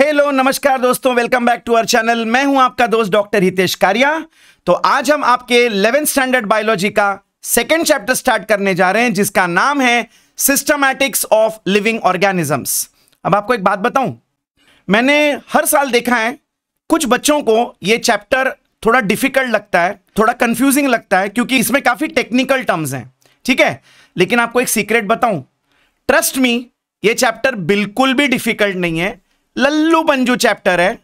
Hello नमस्कार दोस्तों welcome back to our channel मैं हूं आपका दोस्त डॉक्टर हितेश कारिया तो आज हम आपके इलेवेंथ स्टैंडर्ड बायोलॉजी का सेकेंड चैप्टर स्टार्ट करने जा रहे हैं जिसका नाम है सिस्टमैटिक्स ऑफ लिविंग ऑर्गेनिजम्स अब आपको एक बात बताऊं मैंने हर साल देखा है कुछ बच्चों को ये चैप्टर थोड़ा डिफिकल्ट लगता है थोड़ा कंफ्यूजिंग लगता है क्योंकि इसमें काफ़ी टेक्निकल टर्म्स हैं ठीक है लेकिन आपको एक सीक्रेट बताऊं ट्रस्ट मी ये चैप्टर बिल्कुल भी डिफिकल्ट नहीं है लल्लू पंजू चैप्टर है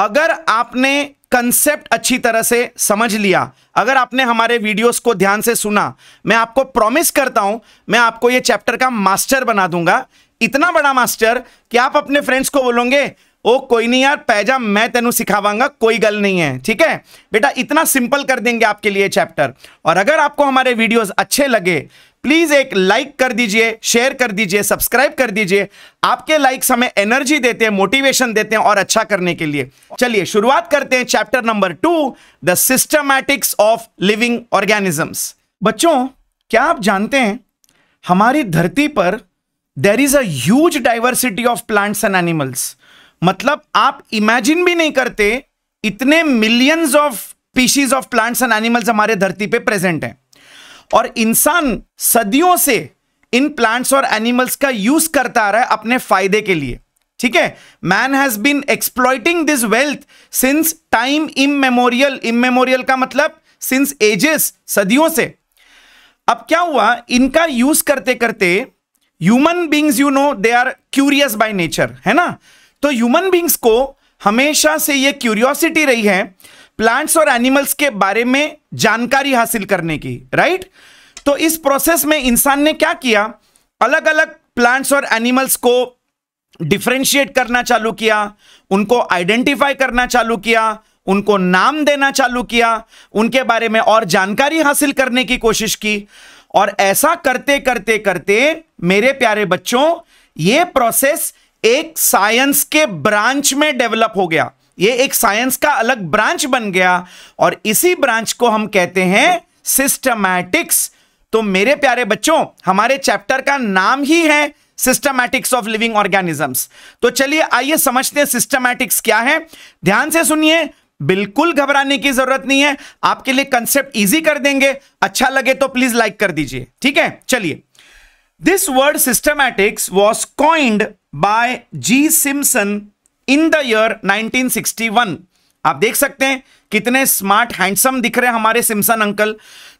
अगर आपने कंसेप्ट अच्छी तरह से समझ लिया अगर आपने हमारे वीडियोस को ध्यान से सुना मैं आपको प्रॉमिस करता हूं मैं आपको ये चैप्टर का मास्टर बना दूंगा इतना बड़ा मास्टर कि आप अपने फ्रेंड्स को बोलोगे ओ कोई नहीं यार पैजा मैं तेन सिखावांगा कोई गल नहीं है ठीक है बेटा इतना सिंपल कर देंगे आपके लिए चैप्टर और अगर आपको हमारे वीडियोस अच्छे लगे प्लीज एक लाइक कर दीजिए शेयर कर दीजिए सब्सक्राइब कर दीजिए आपके लाइक्स हमें एनर्जी देते हैं मोटिवेशन देते हैं और अच्छा करने के लिए चलिए शुरुआत करते हैं chapter number two the systematics of living organisms बच्चों क्या आप जानते हैं हमारी धरती पर there is a diversity of plants and animals मतलब आप इमेजिन भी नहीं करते इतने millions of species of plants and animals हमारे धरती पे प्रेजेंट हैं और इंसान सदियों से इन प्लांट्स और एनिमल्स का यूज करता आ रहा है अपने फायदे के लिए ठीक है man has been exploiting this wealth since time immemorial immemorial का मतलब सिंस एजेस सदियों से अब क्या हुआ इनका यूज करते करते human beings you know they are curious by nature है ना तो ह्यूमन बींग्स को हमेशा से ये क्यूरियोसिटी रही है प्लांट्स और एनिमल्स के बारे में जानकारी हासिल करने की राइट तो इस प्रोसेस में इंसान ने क्या किया अलग अलग प्लांट्स और एनिमल्स को डिफ्रेंशिएट करना चालू किया उनको आइडेंटिफाई करना चालू किया उनको नाम देना चालू किया उनके बारे में और जानकारी हासिल करने की कोशिश की और ऐसा करते करते करते मेरे प्यारे बच्चों ये प्रोसेस एक साइंस के ब्रांच में डेवलप हो गया ये एक साइंस का अलग ब्रांच बन गया और इसी ब्रांच को हम कहते हैं सिस्टमैटिक्स तो मेरे प्यारे बच्चों हमारे चैप्टर का नाम ही है सिस्टमैटिक्स ऑफ लिविंग ऑर्गेनिजम्स तो चलिए आइए समझते हैं सिस्टमैटिक्स क्या है ध्यान से सुनिए बिल्कुल घबराने की जरूरत नहीं है आपके लिए कंसेप्ट इजी कर देंगे अच्छा लगे तो प्लीज लाइक कर दीजिए ठीक है चलिए this word systematics was coined by G Simpson in the year 1961 आप देख सकते हैं कितने स्मार्ट हैंडसम दिख रहे हैं हमारे सिम्सन अंकल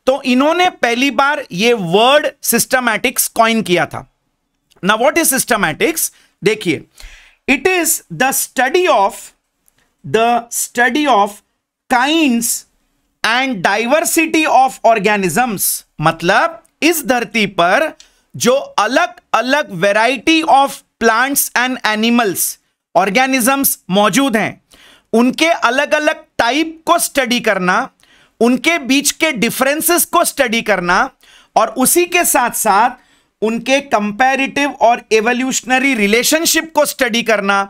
तो इन्होंने पहली बार ये वर्ड सिस्टमैटिक्स कॉइन किया था ना व्हाट इज सिस्टमैटिक्स देखिए it is the study of the study of kind and diversity of organisms मतलब इस धरती पर जो अलग अलग variety of plants and animals organisms मौजूद हैं उनके अलग अलग टाइप को स्टडी करना उनके बीच के डिफरेंसेस को स्टडी करना और उसी के साथ साथ उनके कंपैरेटिव और एवोल्यूशनरी रिलेशनशिप को स्टडी करना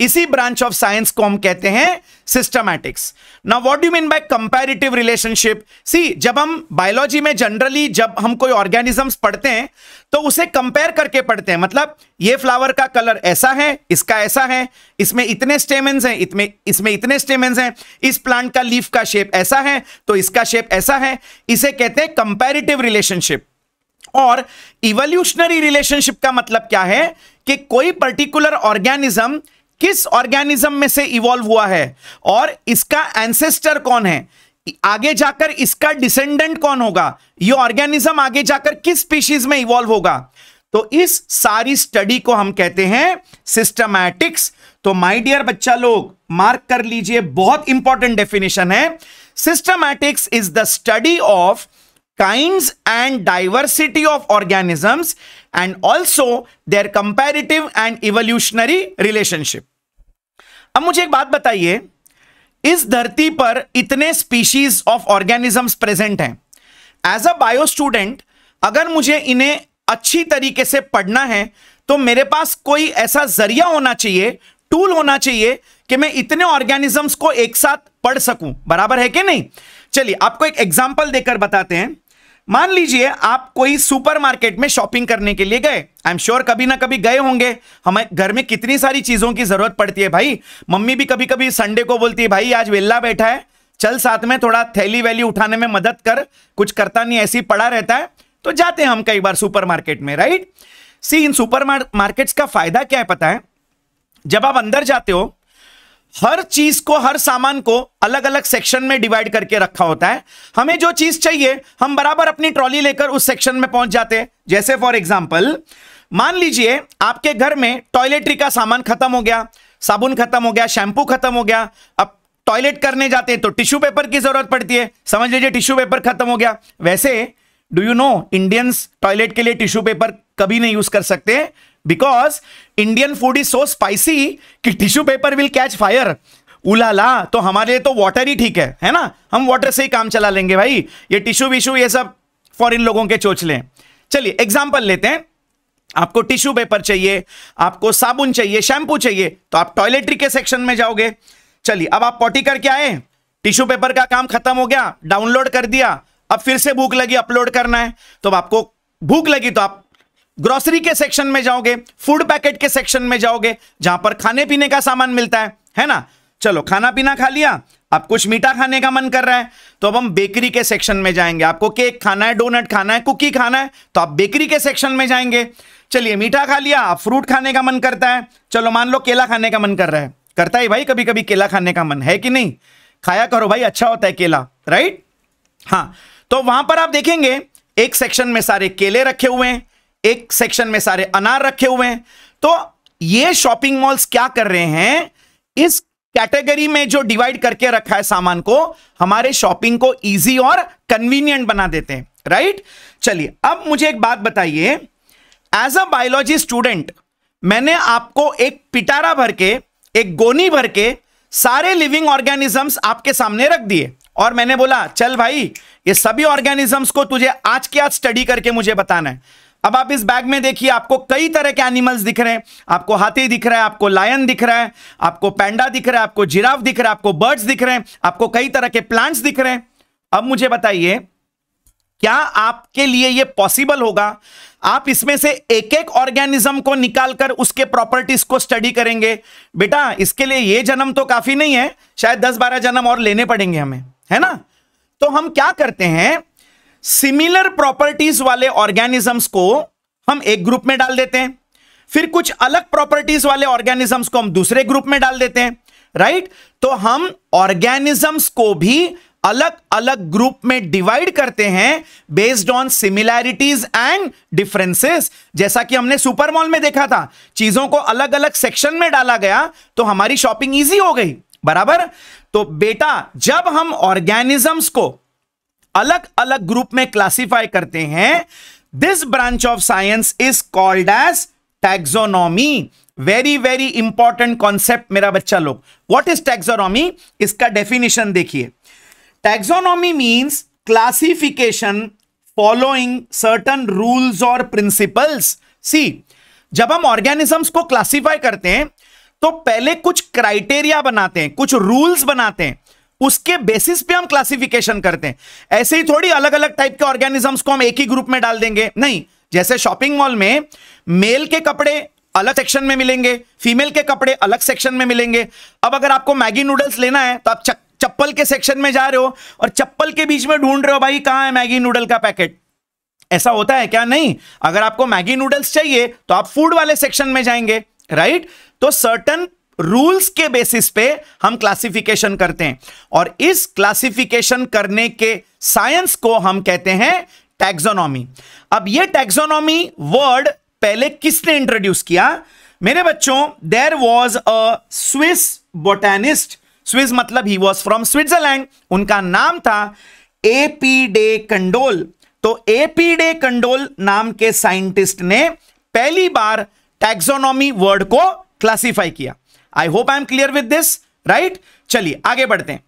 इसी ब्रांच ऑफ साइंस को हम कहते हैं सिस्टमैटिक्स ना what do mean by comparative relationship see जब हम बायोलॉजी में जनरली जब हम कोई ऑर्गेनिजम्स पढ़ते हैं तो उसे कंपेयर करके पढ़ते हैं मतलब ये फ्लावर का कलर ऐसा है इसका ऐसा है इसमें इतने स्टेमेंस हैं इसमें इसमें इतने स्टेमेंस हैं इस प्लांट का लीफ का शेप ऐसा है तो इसका शेप ऐसा है इसे कहते हैं कंपेरेटिव रिलेशनशिप और इवोल्यूशनरी रिलेशनशिप का मतलब क्या है कि कोई पर्टिकुलर ऑर्गेनिज्म किस ऑर्गेनिज्म में से इवॉल्व हुआ है और इसका एंसेस्टर कौन है आगे जाकर इसका डिसेंडेंट कौन होगा ये ऑर्गेनिज्म आगे जाकर किस स्पीशीज में इवॉल्व होगा तो इस सारी स्टडी को हम कहते हैं सिस्टमैटिक्स तो माय डियर बच्चा लोग मार्क कर लीजिए बहुत इंपॉर्टेंट डेफिनेशन है systematics is the study of kinds and diversity of organisms and also their comparative and evolutionary relationship. अब मुझे एक बात बताइए इस धरती पर इतने स्पीशीज ऑफ ऑर्गेनिजम्स प्रेजेंट हैं एज अ बायो स्टूडेंट अगर मुझे इन्हें अच्छी तरीके से पढ़ना है तो मेरे पास कोई ऐसा जरिया होना चाहिए टूल होना चाहिए कि मैं इतने ऑर्गेनिजम्स को एक साथ पढ़ सकूं बराबर है कि नहीं चलिए आपको एक एग्जाम्पल देकर बताते हैं मान लीजिए आप कोई सुपरमार्केट में शॉपिंग करने के लिए गए आई एम श्योर कभी ना कभी गए होंगे हमें घर में कितनी सारी चीजों की जरूरत पड़ती है भाई मम्मी भी कभी कभी संडे को बोलती है भाई आज वेला बैठा है चल साथ में थोड़ा थैली वैली उठाने में मदद कर कुछ करता नहीं ऐसी पड़ा रहता है तो जाते हैं हम कई बार सुपर में राइट सी इन सुपर मार्केट का फायदा क्या है पता है जब आप अंदर जाते हो हर चीज को हर सामान को अलग अलग सेक्शन में डिवाइड करके रखा होता है हमें जो चीज चाहिए हम बराबर अपनी ट्रॉली लेकर उस सेक्शन में पहुंच जाते हैं जैसे फॉर एग्जाम्पल मान लीजिए आपके घर में टॉयलेटरी का सामान खत्म हो गया साबुन खत्म हो गया शैंपू खत्म हो गया अब टॉयलेट करने जाते हैं तो टिश्यू पेपर की जरूरत पड़ती है समझ लीजिए टिश्यू पेपर खत्म हो गया वैसे do you know Indians toilet के लिए टिश्यू पेपर कभी नहीं यूज कर सकते because Indian food is so spicy कि tissue paper will catch fire ooh la la तो हमारे लिए तो वाटर ही ठीक है है ना हम वाटर से ही काम चला लेंगे भाई ये टिश्यू विश्यू ये सब फॉरिन लोगों के चोचले चलिए एग्जाम्पल लेते हैं आपको टिश्यू पेपर चाहिए आपको साबुन चाहिए शैंपू चाहिए तो आप टॉयलेटरी के सेक्शन में जाओगे चलिए अब आप पॉटी करके आए टिश्यू पेपर का काम खत्म हो गया डाउनलोड कर दिया अब फिर से भूख लगी अपलोड करना है तो आपको भूख लगी तो आप ग्रोसरी के सेक्शन में जाओगे फूड पैकेट के सेक्शन में जाओगे जहां पर खाने पीने का सामान मिलता है है ना चलो खाना पीना खा लिया अब कुछ मीठा खाने का मन कर रहा है तो अब हम बेकरी के सेक्शन में जाएंगे आपको केक खाना है डोनट खाना है कुकी खाना है तो आप बेकरी के सेक्शन में जाएंगे चलिए मीठा खा लिया आप फ्रूट खाने का मन करता है चलो मान लो केला खाने का मन कर रहा है करता है भाई कभी कभी केला खाने का मन है कि नहीं खाया करो भाई अच्छा होता है केला राइट हाँ तो वहां पर आप देखेंगे एक सेक्शन में सारे केले रखे हुए हैं एक सेक्शन में सारे अनार रखे हुए हैं तो ये शॉपिंग मॉल्स क्या कर रहे हैं इस कैटेगरी में जो डिवाइड करके रखा है सामान को हमारे शॉपिंग को इजी और कन्वीनियंट बना देते हैं राइट चलिए अब मुझे एक बात बताइए एज अ बायोलॉजी स्टूडेंट मैंने आपको एक पिटारा भर के एक गोनी भर के सारे लिविंग ऑर्गेनिजम्स आपके सामने रख दिए और मैंने बोला चल भाई ये सभी ऑर्गेनिजम्स को तुझे आज के आज स्टडी करके मुझे बताना है अब आप इस बैग में देखिए आपको कई तरह के एनिमल्स दिख रहे हैं आपको हाथी दिख रहा है आपको लायन दिख रहा है आपको पैंडा दिख रहा है आपको जिराफ दिख रहा है आपको बर्ड्स दिख रहे हैं आपको कई तरह के प्लांट्स दिख रहे हैं अब मुझे बताइए क्या आपके लिए ये पॉसिबल होगा आप इसमें से एक एक ऑर्गेनिज्म को निकालकर उसके प्रॉपर्टीज को स्टडी करेंगे बेटा इसके लिए ये जन्म तो काफी नहीं है शायद दस बारह जन्म और लेने पड़ेंगे हमें है ना तो हम क्या करते हैं सिमिलर प्रॉपर्टीज वाले ऑर्गेनिजम्स को हम एक ग्रुप में डाल देते हैं फिर कुछ अलग प्रॉपर्टीज वाले ऑर्गेनिजम्स को हम दूसरे ग्रुप में डाल देते हैं राइट तो हम ऑर्गेनिजम्स को भी अलग अलग ग्रुप में डिवाइड करते हैं based on similarities and differences जैसा कि हमने सुपर मॉल में देखा था चीजों को अलग अलग सेक्शन में डाला गया तो हमारी शॉपिंग ईजी हो गई बराबर तो बेटा जब हम ऑर्गेनिजम्स को अलग अलग ग्रुप में क्लासिफाई करते हैं this branch of science is called as taxonomy very very important concept मेरा बच्चा लोग वॉट इज टैक्सोनॉमी इसका डेफिनेशन देखिए taxonomy means classification following certain rules और प्रिंसिपल्स सी जब हम ऑर्गेनिजम्स को क्लासिफाई करते हैं तो पहले कुछ क्राइटेरिया बनाते हैं कुछ रूल्स बनाते हैं उसके बेसिस पे हम क्लासिफिकेशन करते हैं ऐसे ही थोड़ी अलग अलग टाइप के ऑर्गेनिजम्स को हम एक ही ग्रुप में डाल देंगे नहीं जैसे शॉपिंग मॉल में मेल के कपड़े अलग सेक्शन में मिलेंगे फीमेल के कपड़े अलग सेक्शन में मिलेंगे अब अगर आपको मैगी नूडल्स लेना है तो आप चप्पल के सेक्शन में जा रहे हो और चप्पल के बीच में ढूंढ रहे हो भाई कहाँ है मैगी नूडल का पैकेट ऐसा होता है क्या नहीं अगर आपको मैगी नूडल्स चाहिए तो आप फूड वाले सेक्शन में जाएंगे राइट तो सर्टन रूल्स के बेसिस पे हम क्लासिफिकेशन करते हैं और इस क्लासिफिकेशन करने के साइंस को हम कहते हैं टैक्सोनॉमी अब ये टैक्सोनॉमी वर्ड पहले किसने इंट्रोड्यूस किया मेरे बच्चों there was a Swiss botanist Swiss मतलब ही वॉज फ्रॉम स्विट्जरलैंड उनका नाम था ए पी डे कंडोल तो ए पी डे कंडोल नाम के साइंटिस्ट ने पहली बार टैक्सोनॉमी वर्ड को क्लासिफाई किया I hope I am clear with this right चलिए आगे बढ़ते हैं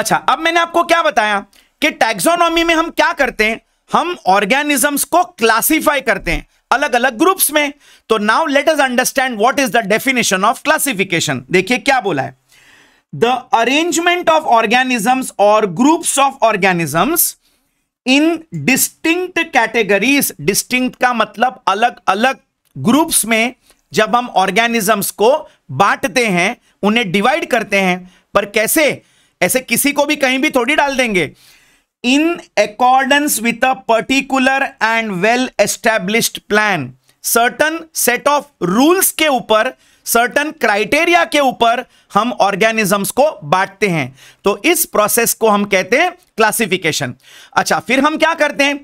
अच्छा अब मैंने आपको क्या बताया कि टैक्सोनॉमी में हम क्या करते हैं हम ऑर्गेनिजम्स को क्लासिफाई करते हैं अलग अलग ग्रुप्स में तो now let us understand what is the definition of classification देखिए क्या बोला है द अरेंजमेंट ऑफ ऑर्गेनिजम्स और groups of organisms in distinct categories distinct का मतलब अलग अलग ग्रुप्स में जब हम ऑर्गेनिजम्स को बांटते हैं उन्हें डिवाइड करते हैं पर कैसे ऐसे किसी को भी कहीं भी थोड़ी डाल देंगे in accordance with a particular and well established plan certain set of rules के ऊपर सर्टन क्राइटेरिया के ऊपर हम ऑर्गेनिजम्स को बांटते हैं तो इस प्रोसेस को हम कहते हैं क्लासिफिकेशन अच्छा फिर हम क्या करते हैं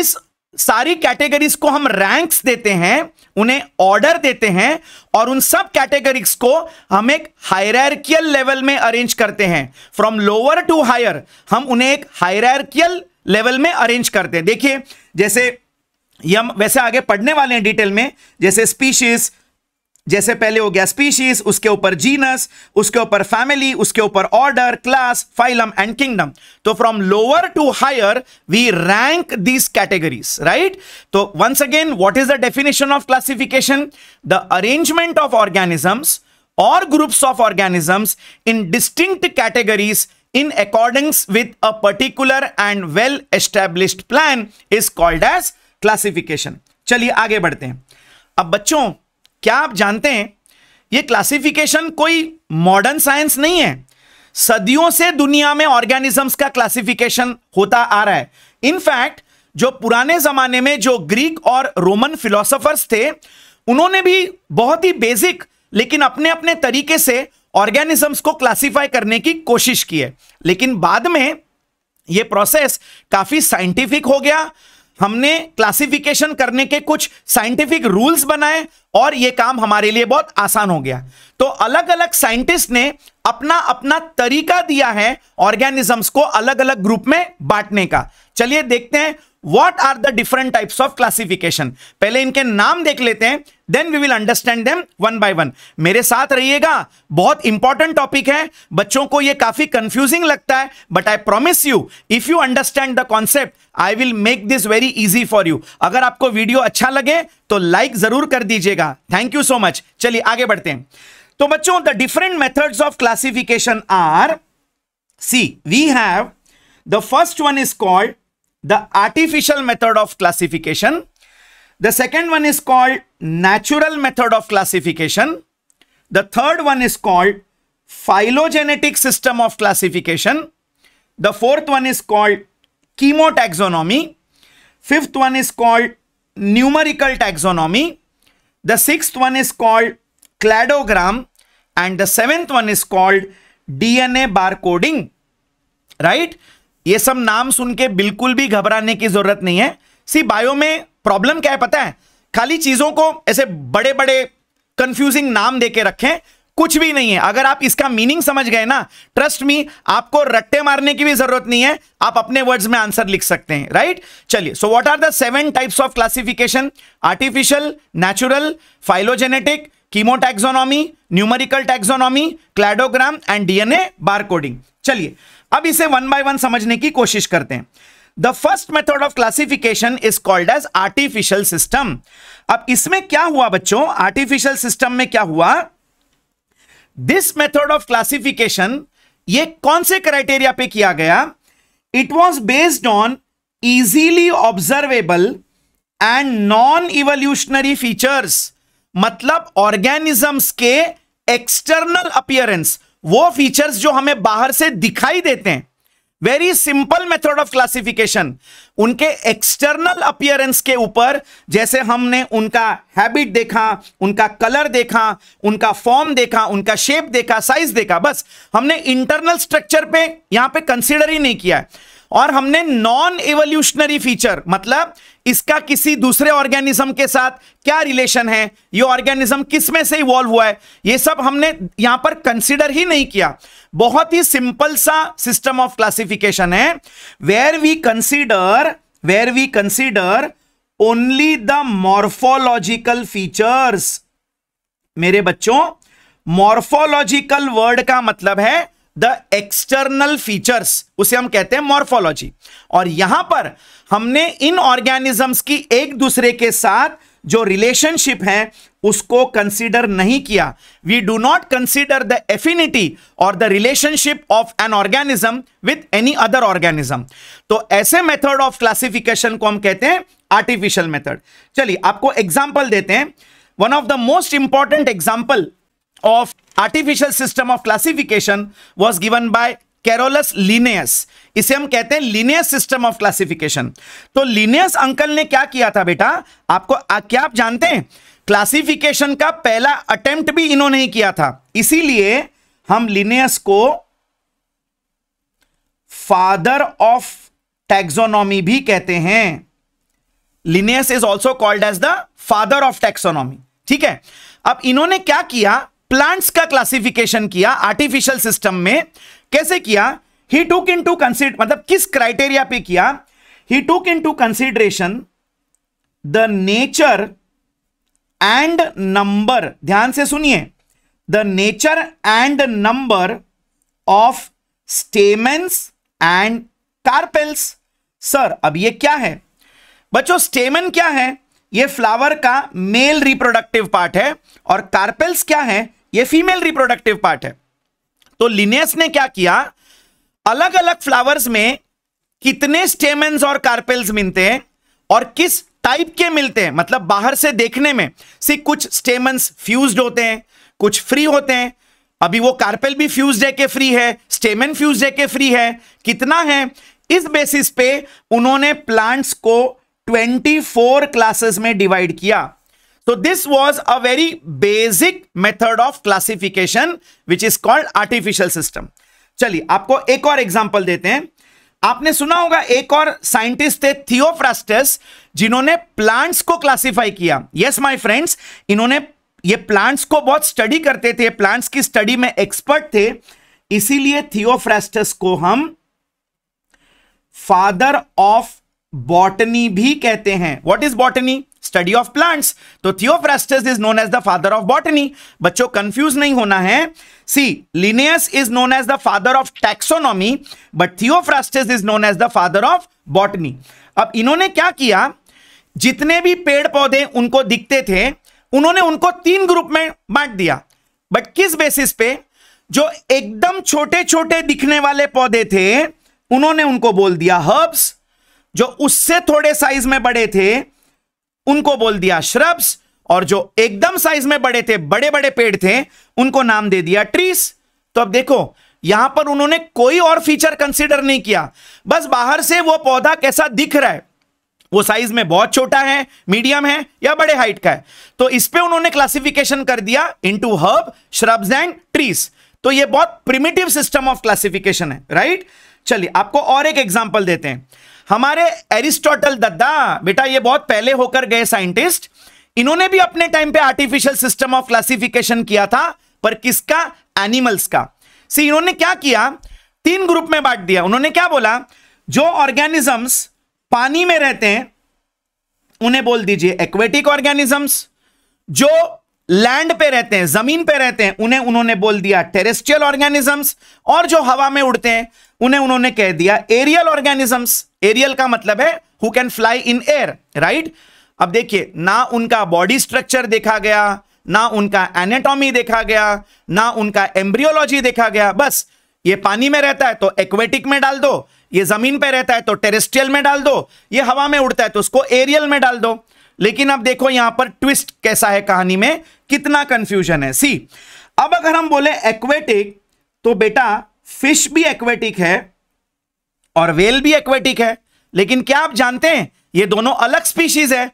इस सारी कैटेगरीज को हम रैंक्स देते हैं उन्हें ऑर्डर देते हैं और उन सब कैटेगरीज को हम एक हायरकियल लेवल में अरेंज करते हैं फ्रॉम लोअर टू हायर हम उन्हें एक हायरकियल लेवल में अरेंज करते हैं देखिए जैसे ये हम वैसे आगे पढ़ने वाले हैं डिटेल में जैसे स्पीशीज जैसे पहले हो गया स्पीशीज उसके ऊपर जीनस उसके ऊपर फैमिली उसके ऊपर order class phylum and kingdom तो from lower to higher we rank these categories right तो once again what is the definition of classification the arrangement of organisms और groups of organisms in distinct categories in accordance with a particular and well established plan is called as classification चलिए आगे बढ़ते हैं अब बच्चों क्या आप जानते हैं ये क्लासिफिकेशन कोई मॉडर्न साइंस नहीं है सदियों से दुनिया में ऑर्गेनिजम्स का क्लासिफिकेशन होता आ रहा है इनफैक्ट जो पुराने जमाने में जो ग्रीक और रोमन फिलोसोफर्स थे उन्होंने भी बहुत ही बेसिक लेकिन अपने अपने तरीके से ऑर्गेनिजम्स को क्लासिफाई करने की कोशिश की है लेकिन बाद में ये प्रोसेस काफी साइंटिफिक हो गया हमने क्लासिफिकेशन करने के कुछ साइंटिफिक रूल्स बनाए और ये काम हमारे लिए बहुत आसान हो गया तो अलग अलग साइंटिस्ट ने अपना अपना तरीका दिया है ऑर्गेनिजम्स को अलग अलग ग्रुप में बांटने का चलिए देखते हैं what are the different types of classification पहले इनके नाम देख लेते हैं then we will understand them one by one मेरे साथ रहिएगा बहुत इंपॉर्टेंट टॉपिक है बच्चों को ये काफी कंफ्यूजिंग लगता है but I promise you if you understand the concept I will make this very easy for you अगर आपको वीडियो अच्छा लगे तो लाइक जरूर कर दीजिएगा थैंक यू सो मच चलिए आगे बढ़ते हैं तो बच्चों the different methods of classification are see we have the first one is called the artificial method of classification the second one is called natural method of classification the third one is called phylogenetic system of classification the fourth one is called chemotaxonomy fifth one is called numerical taxonomy. The sixth one is called cladogram and the seventh one is called DNA barcoding. Right? ये सब नाम सुन के बिल्कुल भी घबराने की जरूरत नहीं है सी बायो में प्रॉब्लम क्या है पता है खाली चीजों को ऐसे बड़े बड़े कंफ्यूजिंग नाम देके रखें कुछ भी नहीं है अगर आप इसका मीनिंग समझ गए ना ट्रस्ट मी आपको रट्टे मारने की भी जरूरत नहीं है आप अपने वर्ड्स में आंसर लिख सकते हैं राइट चलिए so what are the seven types of classification artificial natural phylogenetic chemotaxonomy numerical taxonomy cladogram and DNA coding चलिए अब इसे वन बाय वन समझने की कोशिश करते हैं the first method of classification is called as artificial system अब इसमें क्या हुआ बच्चों आर्टिफिशियल सिस्टम में क्या हुआ दिस मेथड ऑफ क्लासिफिकेशन ये कौन से क्राइटेरिया पे किया गया it was based on easily observable and non evolutionary features मतलब ऑर्गेनिजम्स के एक्सटर्नल अपियरेंस वो फीचर्स जो हमें बाहर से दिखाई देते हैं very simple method of classification उनके एक्सटर्नल अपियरेंस के ऊपर जैसे हमने उनका हैबिट देखा उनका कलर देखा उनका फॉर्म देखा उनका शेप देखा साइज देखा बस हमने इंटरनल स्ट्रक्चर पे यहां पे कंसिडर ही नहीं किया है और हमने नॉन एवोल्यूशनरी फीचर मतलब इसका किसी दूसरे ऑर्गेनिज्म के साथ क्या रिलेशन है ये ऑर्गेनिज्म किस में से इवॉल्व हुआ है ये सब हमने यहां पर कंसिडर ही नहीं किया बहुत ही सिंपल सा सिस्टम ऑफ क्लासिफिकेशन है where we consider where we consider only the morphological features मेरे बच्चों मॉर्फोलॉजिकल वर्ड का मतलब है द एक्सटर्नल फीचर्स उसे हम कहते हैं मॉर्फोलॉजी और यहां पर हमने इन ऑर्गेनिजम्स की एक दूसरे के साथ जो रिलेशनशिप है उसको कंसीडर नहीं किया we do not consider the affinity और the relationship of an organism with any other organism तो ऐसे मेथड ऑफ क्लासिफिकेशन को हम कहते हैं आर्टिफिशियल मेथड चलिए आपको एग्जांपल देते हैं one of the most important example of artificial system of classification was given by Carolus Linnaeus. इसे हम कहते हैं लिनियस सिस्टम ऑफ क्लासिफिकेशन तो लिनियस अंकल ने क्या किया था बेटा आपको आ, क्या आप जानते हैं क्लासिफिकेशन का पहला अटेम्प्ट भी इन्होंने ही किया था इसीलिए हम लिनियस को फादर ऑफ टैक्सोनॉमी भी कहते हैं Linnaeus is also called as the father of taxonomy ठीक है अब इन्होंने क्या किया प्लांट्स का क्लासिफिकेशन किया आर्टिफिशियल सिस्टम में कैसे किया he took in to consider मतलब किस क्राइटेरिया पे किया he took into consideration the nature and number ध्यान से सुनिए the nature and number of stamens and carpels sir अब ये क्या है बच्चों स्टेमन क्या है ये फ्लावर का मेल रिप्रोडक्टिव पार्ट है और कार्पेल्स क्या है ये फीमेल रिप्रोडक्टिव पार्ट है तो लिनेस ने क्या किया अलग अलग फ्लावर्स में कितने स्टेमेंस और कार्पेल्स मिलते हैं और किस टाइप के मिलते हैं मतलब बाहर से देखने में सिर्फ कुछ स्टेमेंस फ्यूज्ड होते हैं कुछ फ्री होते हैं अभी वो कार्पेल भी फ्यूज के फ्री है स्टेमन फ्यूज के फ्री है कितना है इस बेसिस पे उन्होंने प्लांट्स को 24 क्लासेस में डिवाइड किया तो this was a very basic method of classification which is called artificial system चलिए आपको एक और एग्जांपल देते हैं आपने सुना होगा एक और साइंटिस्ट थे थियोफ्रास्टस जिन्होंने प्लांट्स को क्लासिफाई किया यस माय फ्रेंड्स इन्होंने ये प्लांट्स को बहुत स्टडी करते थे प्लांट्स की स्टडी में एक्सपर्ट थे इसीलिए थियोफ्रास्टस को हम फादर ऑफ बॉटनी भी कहते हैं what is botany study of plants तो Theophrastus is known as the father of botany बच्चों कंफ्यूज नहीं होना है see Linnaeus is known as the father of taxonomy but Theophrastus is known as the father of botany अब इन्होंने क्या किया जितने भी पेड़ पौधे उनको दिखते थे उन्होंने उनको तीन ग्रुप में बांट दिया बट किस बेसिस पे जो एकदम छोटे छोटे दिखने वाले पौधे थे उन्होंने उनको बोल दिया हर्ब्स जो उससे थोड़े साइज में बड़े थे उनको बोल दिया श्रब्स और जो एकदम साइज में बड़े थे बड़े बड़े पेड़ थे उनको नाम दे दिया ट्रीस तो अब देखो यहां पर उन्होंने कोई और फीचर कंसिडर नहीं किया बस बाहर से वो पौधा कैसा दिख रहा है वो साइज में बहुत छोटा है मीडियम है या बड़े हाइट का है तो इस पे उन्होंने क्लासिफिकेशन कर दिया into herb shrubs and trees तो ये बहुत प्रिमिटिव सिस्टम ऑफ क्लासिफिकेशन है राइट चलिए आपको और एक एग्जांपल देते हैं हमारे एरिस्टोटल दद्दा बेटा ये बहुत पहले होकर गए साइंटिस्ट इन्होंने भी अपने टाइम पे आर्टिफिशियल सिस्टम ऑफ क्लासिफिकेशन किया था पर किसका एनिमल्स का सी इन्होंने क्या किया तीन ग्रुप में बांट दिया उन्होंने क्या बोला जो ऑर्गेनिजम्स पानी में रहते हैं उन्हें बोल दीजिए एक्वेटिक ऑर्गेनिजम्स जो लैंड पे रहते हैं जमीन पे रहते हैं उन्हें उन्होंने बोल दिया टेरेस्ट्रियल ऑर्गेनिजम्स और जो हवा में उड़ते हैं उन्हें उन्होंने कह दिया एरियल ऑर्गेनिजम्स एरियल का मतलब है who can fly in air right अब देखिए ना उनका बॉडी स्ट्रक्चर देखा गया ना उनका एनाटॉमी देखा गया ना उनका एम्ब्रियोलॉजी देखा गया बस ये पानी में रहता है तो एक्वेटिक में डाल दो ये जमीन पे रहता है तो टेरेस्ट्रियल में डाल दो ये हवा में उड़ता है तो उसको एरियल में डाल दो लेकिन अब देखो यहां पर ट्विस्ट कैसा है कहानी में कितना कंफ्यूजन है सी अब अगर हम बोले एक्वेटिक तो बेटा फिश भी एक्वेटिक है और वेल भी एक्वेटिक है लेकिन क्या आप जानते हैं ये दोनों अलग स्पीशीज है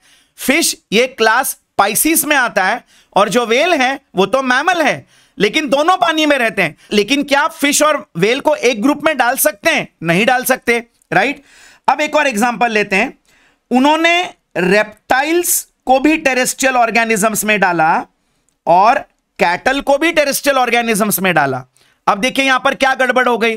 फिश ये क्लास पाइसिस में आता है और जो वेल है वो तो मैमल है लेकिन दोनों पानी में रहते हैं लेकिन क्या आप फिश और वेल को एक ग्रुप में डाल सकते हैं नहीं डाल सकते राइट अब एक और एग्जांपल लेते हैं उन्होंने रेप्टाइल्स को भी टेरेस्ट्रियल ऑर्गेनिजम्स में डाला और कैटल को भी टेरेस्ट्रियल ऑर्गेनिजम्स में डाला अब देखिए यहां पर क्या गड़बड़ हो गई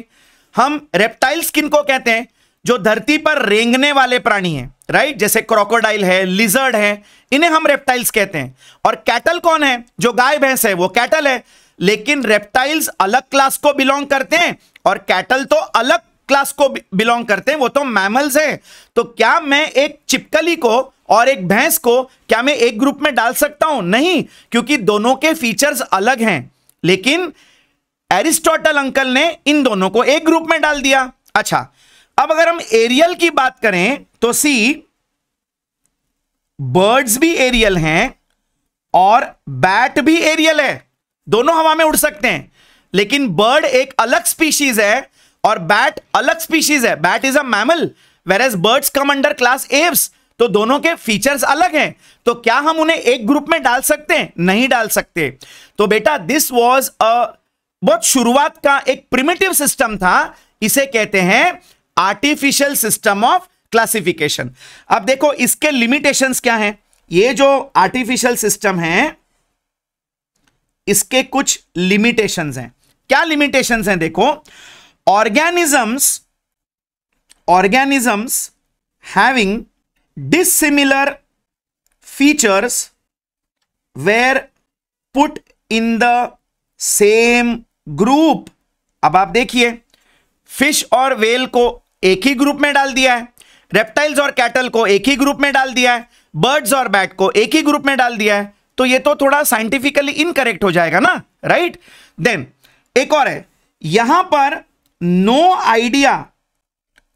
हम रेप्टाइल स्किन को कहते हैं जो धरती पर रेंगने वाले प्राणी हैं राइट जैसे क्रोकोडाइल है लिजर्ड है इन्हें हम रेप्टाइल्स कहते हैं और कैटल कौन है जो गाय भैंस है वो कैटल है लेकिन रेप्टाइल्स अलग क्लास को बिलोंग करते हैं और कैटल तो अलग क्लास को बिलोंग करते हैं वो तो मैमल्स हैं तो क्या मैं एक चिपकली को और एक भैंस को क्या मैं एक ग्रुप में डाल सकता हूं नहीं क्योंकि दोनों के फीचर्स अलग हैं लेकिन एरिस्टोटल अंकल ने इन दोनों को एक ग्रुप में डाल दिया अच्छा अब अगर हम एरियल की बात करें तो सी बर्ड्स भी एरियल हैं और बैट भी एरियल है दोनों हवा में उड़ सकते हैं लेकिन बर्ड एक अलग स्पीशीज है और बैट अलग स्पीशीज है bat is a mammal whereas birds come under class Aves तो दोनों के फीचर्स अलग हैं तो क्या हम उन्हें एक ग्रुप में डाल सकते हैं नहीं डाल सकते तो बेटा दिस वॉज अ बहुत शुरुआत का एक प्रिमिटिव सिस्टम था इसे कहते हैं आर्टिफिशियल सिस्टम ऑफ क्लासिफिकेशन अब देखो इसके लिमिटेशंस क्या हैं ये जो आर्टिफिशियल सिस्टम है इसके कुछ लिमिटेशंस हैं क्या लिमिटेशंस हैं देखो organisms organisms having dissimilar features were put in the same group अब आप देखिए फिश और वेल को एक ही ग्रुप में डाल दिया है रेप्टाइल्स और कैटल को एक ही ग्रुप में डाल दिया है बर्ड्स और बैट को एक ही ग्रुप में डाल दिया है तो ये तो थोड़ा साइंटिफिकली इनकरेक्ट हो जाएगा ना राइट देन एक और है यहां पर no idea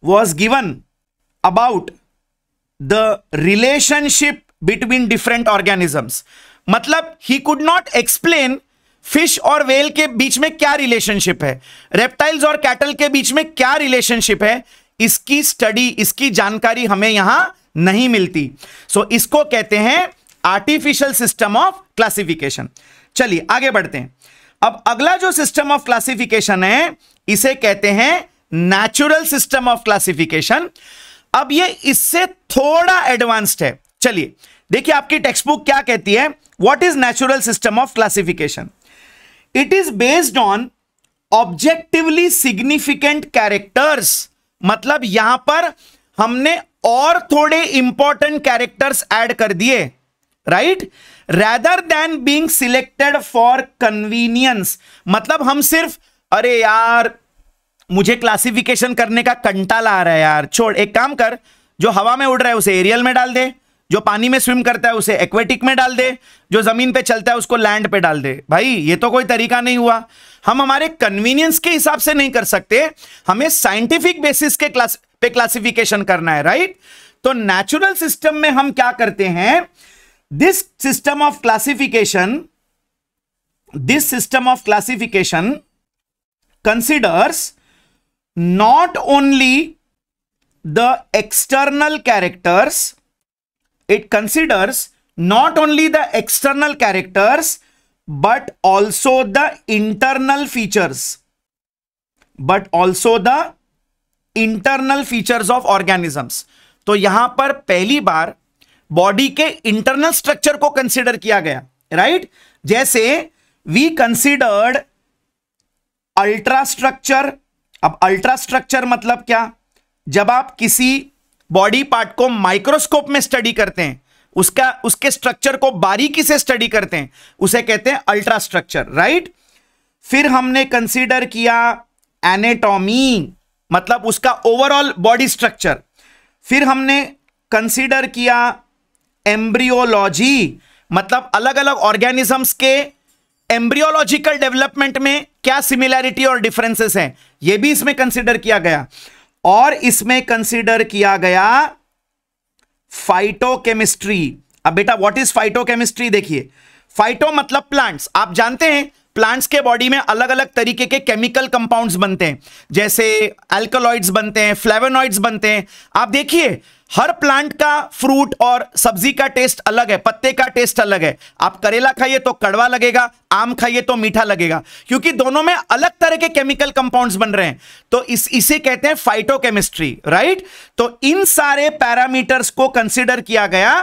was given about the relationship between different organisms मतलब he could not explain fish और वेल के बीच में क्या रिलेशनशिप है रेप्टाइल्स और कैटल के बीच में क्या रिलेशनशिप है इसकी स्टडी इसकी जानकारी हमें यहां नहीं मिलती सो so, इसको कहते हैं आर्टिफिशियल सिस्टम ऑफ क्लासिफिकेशन चलिए आगे बढ़ते हैं अब अगला जो सिस्टम ऑफ क्लासिफिकेशन है इसे कहते हैं नेचुरल सिस्टम ऑफ क्लासिफिकेशन अब ये इससे थोड़ा एडवांस्ड है चलिए देखिए आपकी टेक्स्ट बुक क्या कहती है what is natural system of classification it is based on objectively significant characters मतलब यहां पर हमने और थोड़े इंपॉर्टेंट कैरेक्टर्स ऐड कर दिए right rather than being selected for convenience मतलब हम सिर्फ अरे यार मुझे क्लासिफिकेशन करने का कंटाला आ रहा है यार छोड़ एक काम कर जो हवा में उड़ रहा है उसे एरियल में डाल दे जो पानी में स्विम करता है उसे एक्वेटिक में डाल दे जो जमीन पे चलता है उसको लैंड पे डाल दे भाई ये तो कोई तरीका नहीं हुआ हम हमारे कन्वीनियंस के हिसाब से नहीं कर सकते हमें साइंटिफिक बेसिस के क्लास पे क्लासिफिकेशन करना है राइट तो नेचुरल सिस्टम में हम क्या करते हैं this system of classification this system of classification considers not only the external characters it considers not only the external characters but also the internal features but also the internal features of organisms तो यहां पर पहली बार body के internal structure को consider किया गया right right? जैसे वी कंसिडर्ड अल्ट्रास्ट्रक्चर अब अल्ट्रास्ट्रक्चर मतलब क्या जब आप किसी बॉडी पार्ट को माइक्रोस्कोप में स्टडी करते हैं उसका उसके स्ट्रक्चर को बारीकी से स्टडी करते हैं उसे कहते हैं अल्ट्रा स्ट्रक्चर राइट फिर हमने कंसीडर किया एनेटॉमी मतलब उसका ओवरऑल बॉडी स्ट्रक्चर फिर हमने कंसीडर किया एम्ब्रियोलॉजी मतलब अलग अलग ऑर्गेनिजम्स के एम्ब्रियोलॉजिकल डेवलपमेंट में क्या सिमिलैरिटी और डिफरेंसेस हैं यह भी इसमें कंसीडर किया गया और इसमें कंसीडर किया गया फाइटोकेमिस्ट्री अब बेटा व्हाट इज फाइटोकेमिस्ट्री देखिए फाइटो मतलब प्लांट्स आप जानते हैं प्लांट्स के बॉडी में अलग अलग तरीके के केमिकल कंपाउंड्स बनते हैं जैसे एल्कोलॉइड्स बनते हैं फ्लेवेनॉइड्स बनते हैं आप देखिए हर प्लांट का फ्रूट और सब्जी का टेस्ट अलग है पत्ते का टेस्ट अलग है आप करेला खाइए तो कड़वा लगेगा आम खाइए तो मीठा लगेगा क्योंकि दोनों में अलग तरह के केमिकल कंपाउंड्स बन रहे हैं तो इस इसे कहते हैं फाइटोकेमिस्ट्री राइट तो इन सारे पैरामीटर्स को कंसिडर किया गया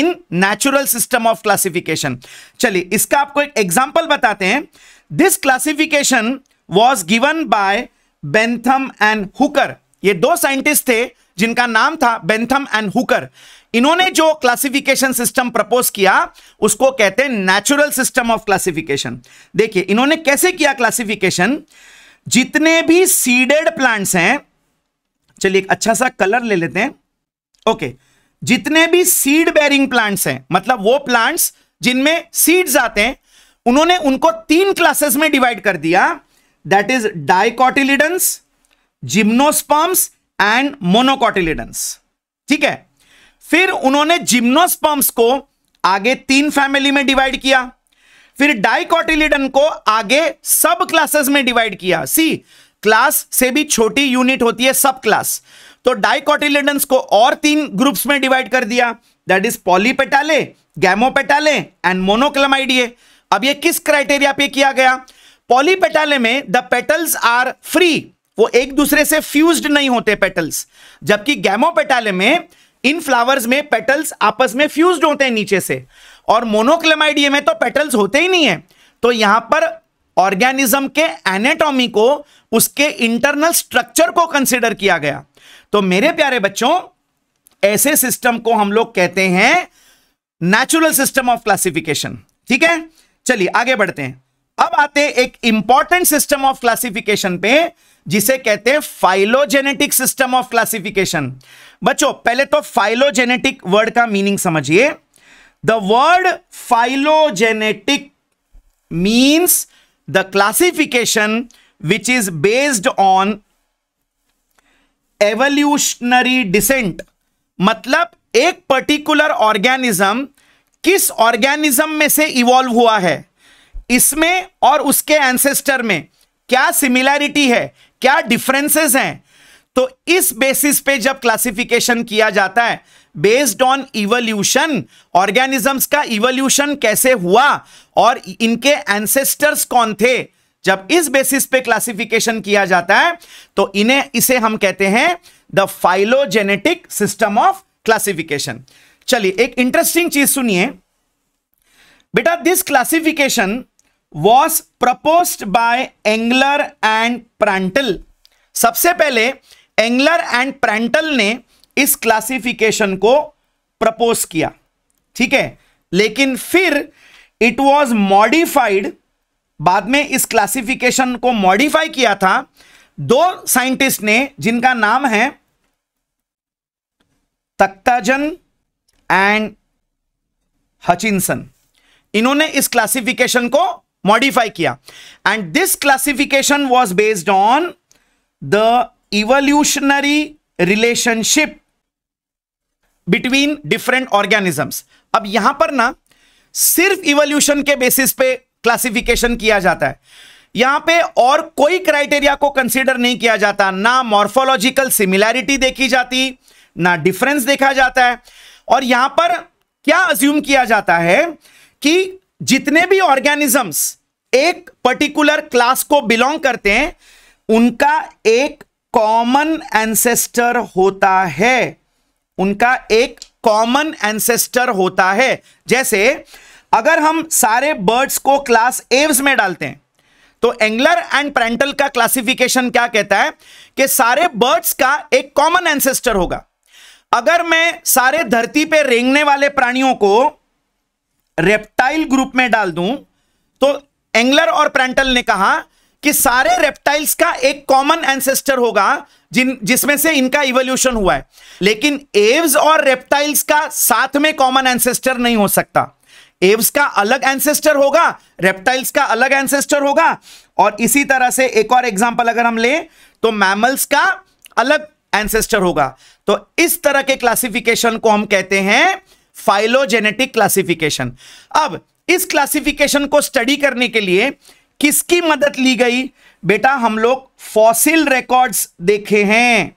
in natural system of classification चलिए इसका आपको एक एग्जाम्पल बताते हैं this classification was given by Bentham and Hooker ये दो साइंटिस्ट थे जिनका नाम था बेंथम एंड हुकर इन्होंने जो क्लासिफिकेशन सिस्टम प्रपोज किया उसको कहते हैं नेचुरल सिस्टम ऑफ क्लासिफिकेशन देखिए इन्होंने कैसे किया क्लासिफिकेशन जितने भी सीडेड प्लांट्स हैं चलिए एक अच्छा सा कलर ले लेते हैं ओके जितने भी सीड बेरिंग प्लांट्स हैं मतलब वो प्लांट्स जिनमें सीड्स आते हैं उन्होंने उनको तीन क्लासेस में डिवाइड कर दिया that is dicotyledons gymnosperms and monocotyledons ठीक है फिर उन्होंने जिम्नोस्पर्म्स को आगे तीन फैमिली में डिवाइड किया फिर डाइकोटिलिडन को आगे सब क्लासेस में डिवाइड किया सी क्लास से भी छोटी यूनिट होती है सब क्लास तो डाइकोटिलिडन्स को और तीन ग्रुप्स में डिवाइड कर दिया that is polypetalae gamopetalae and monochlamydeae अब ये किस क्राइटेरिया पे किया गया पॉलीपेटाले में द पेटल्स आर फ्री वो एक दूसरे से फ्यूज्ड नहीं होते पेटल्स जबकि गैमोपेटाले में इन फ्लावर्स में पेटल्स आपस में फ्यूज्ड होते हैं नीचे से और मोनोक्लेमाइडिये में तो पेटल्स होते ही नहीं है तो यहां पर ऑर्गेनिज्म के एनेटॉमी को उसके इंटरनल स्ट्रक्चर को कंसिडर किया गया तो मेरे प्यारे बच्चों ऐसे सिस्टम को हम लोग कहते हैं नेचुरल सिस्टम ऑफ क्लासिफिकेशन ठीक है चलिए आगे बढ़ते हैं अब आते हैं एक इंपॉर्टेंट सिस्टम ऑफ क्लासिफिकेशन पे जिसे कहते हैं फाइलोजेनेटिक सिस्टम ऑफ क्लासिफिकेशन बच्चों पहले तो फाइलोजेनेटिक वर्ड का मीनिंग समझिए the word phylogenetic means the classification which is based on evolutionary descent मतलब एक पर्टिकुलर ऑर्गेनिज्म किस ऑर्गेनिज्म में से इवॉल्व हुआ है इसमें और उसके एंसेस्टर में क्या सिमिलैरिटी है क्या डिफरेंसेस हैं तो इस बेसिस पे जब क्लासिफिकेशन किया जाता है बेस्ड ऑन इवोल्यूशन ऑर्गेनिजम्स का इवोल्यूशन कैसे हुआ और इनके एंसेस्टर्स कौन थे जब इस बेसिस पे क्लासिफिकेशन किया जाता है तो इन्हें इसे हम कहते हैं the phylogenetic system of classification चलिए एक इंटरेस्टिंग चीज सुनिए बेटा this classification was proposed by Engler and Prantl सबसे पहले एंगलर एंड प्रांटल ने इस क्लासिफिकेशन को प्रपोज किया ठीक है लेकिन फिर इट वॉज मॉडिफाइड बाद में इस क्लासिफिकेशन को मॉडिफाई किया था दो साइंटिस्ट ने जिनका नाम है तख्ताजन एंड हचिनसन इन्होंने इस क्लासिफिकेशन को मॉडिफाई किया and this classification was based on the evolutionary relationship between different organisms अब यहां पर ना सिर्फ इवोल्यूशन के बेसिस पे क्लासिफिकेशन किया जाता है यहां पे और कोई क्राइटेरिया को कंसीडर नहीं किया जाता ना मॉर्फोलॉजिकल सिमिलैरिटी देखी जाती ना डिफरेंस देखा जाता है और यहां पर क्या अज्यूम किया जाता है कि जितने भी ऑर्गेनिजम्स एक पर्टिकुलर क्लास को बिलोंग करते हैं उनका एक कॉमन एंसेस्टर होता है उनका एक कॉमन एंसेस्टर होता है जैसे अगर हम सारे बर्ड्स को क्लास एव्स में डालते हैं तो एंगलर एंड प्रेंटल का क्लासिफिकेशन क्या कहता है कि सारे बर्ड्स का एक कॉमन एंसेस्टर होगा अगर मैं सारे धरती पे रेंगने वाले प्राणियों को रेप्टाइल ग्रुप में डाल दूं तो एंगलर और प्रेंटल ने कहा कि सारे रेप्टाइल्स का एक कॉमन एंसेस्टर होगा जिन जिसमें से इनका इवोल्यूशन हुआ है लेकिन एव्स और रेप्टाइल्स का साथ में कॉमन एंसेस्टर नहीं हो सकता एव्स का अलग एंसेस्टर होगा रेप्टाइल्स का अलग एंसेस्टर होगा और इसी तरह से एक और एग्जांपल अगर हम लें तो मैमल्स का अलग एंसेस्टर होगा तो इस तरह के क्लासिफिकेशन को हम कहते हैं फाइलोजेनेटिक क्लासिफिकेशन अब इस क्लासिफिकेशन को स्टडी करने के लिए किसकी मदद ली गई बेटा हम लोग फॉसिल रिकॉर्ड्स देखे हैं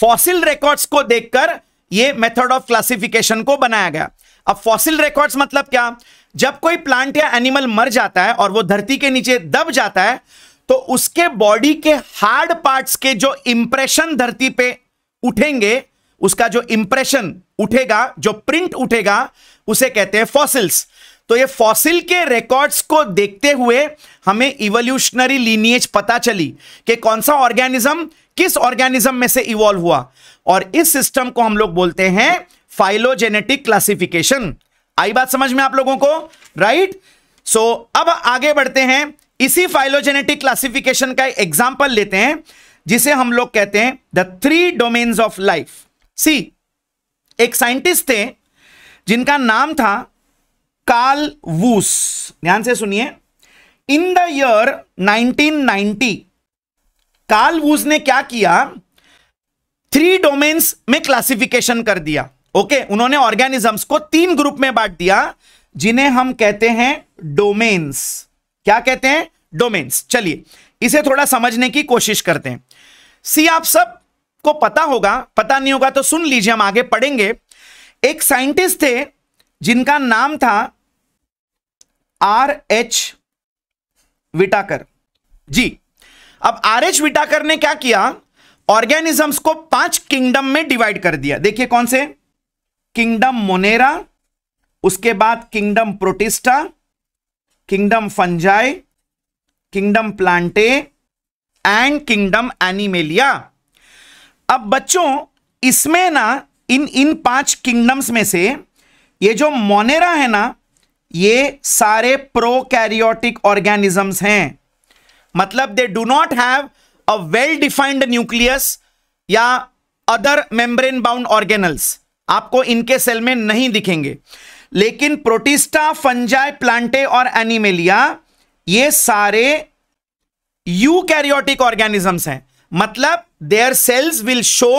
फॉसिल रिकॉर्ड्स को देखकर ये मेथड ऑफ क्लासिफिकेशन को बनाया गया अब फॉसिल रिकॉर्ड्स मतलब क्या जब कोई प्लांट या एनिमल मर जाता है और वो धरती के नीचे दब जाता है तो उसके बॉडी के हार्ड पार्ट्स के जो इंप्रेशन धरती पे उठेंगे उसका जो इंप्रेशन उठेगा जो प्रिंट उठेगा उसे कहते हैं फॉसिल्स तो ये फॉसिल के रिकॉर्ड्स को देखते हुए हमें इवोल्यूशनरी लीनिएज पता चली कि कौन सा ऑर्गेनिज्म किस ऑर्गेनिज्म में से इवॉल्व हुआ और इस सिस्टम को हम लोग बोलते हैं फाइलोजेनेटिक क्लासिफिकेशन आई बात समझ में आप लोगों को राइट right? सो so, अब आगे बढ़ते हैं इसी फाइलोजेनेटिक क्लासिफिकेशन का एग्जाम्पल लेते हैं जिसे हम लोग कहते हैं the three domains of life see एक साइंटिस्ट थे जिनका नाम था कार्ल वूस ध्यान से सुनिए in the year 1990 Carl Woese ने क्या किया थ्री डोमेन्स में क्लासिफिकेशन कर दिया ओके okay, उन्होंने ऑर्गेनिजम्स को तीन ग्रुप में बांट दिया जिन्हें हम कहते हैं डोमेन्स क्या कहते हैं डोमेन्स चलिए इसे थोड़ा समझने की कोशिश करते हैं सी आप सब को पता होगा पता नहीं होगा तो सुन लीजिए हम आगे पढ़ेंगे एक साइंटिस्ट थे जिनका नाम था आर एच विटाकर जी अब आर एच विटाकर ने क्या किया ऑर्गेनिजम्स को पांच किंगडम में डिवाइड कर दिया देखिए कौन से किंगडम मोनेरा उसके बाद kingdom Protista kingdom Fungi kingdom Plantae and kingdom Animalia अब बच्चों इसमें ना इन इन पांच किंगडम्स में से ये जो मोनेरा है ना ये सारे प्रोकैरियोटिक ऑर्गेनिजम्स हैं मतलब they do not have a well defined nucleus या अदर मेम्ब्रेन बाउंड ऑर्गेनल्स आपको इनके सेल में नहीं दिखेंगे लेकिन प्रोटिस्टा फंजाई प्लांटे और एनिमेलिया ये सारे यूकैरियोटिक ऑर्गेनिजम्स हैं मतलब their cells will show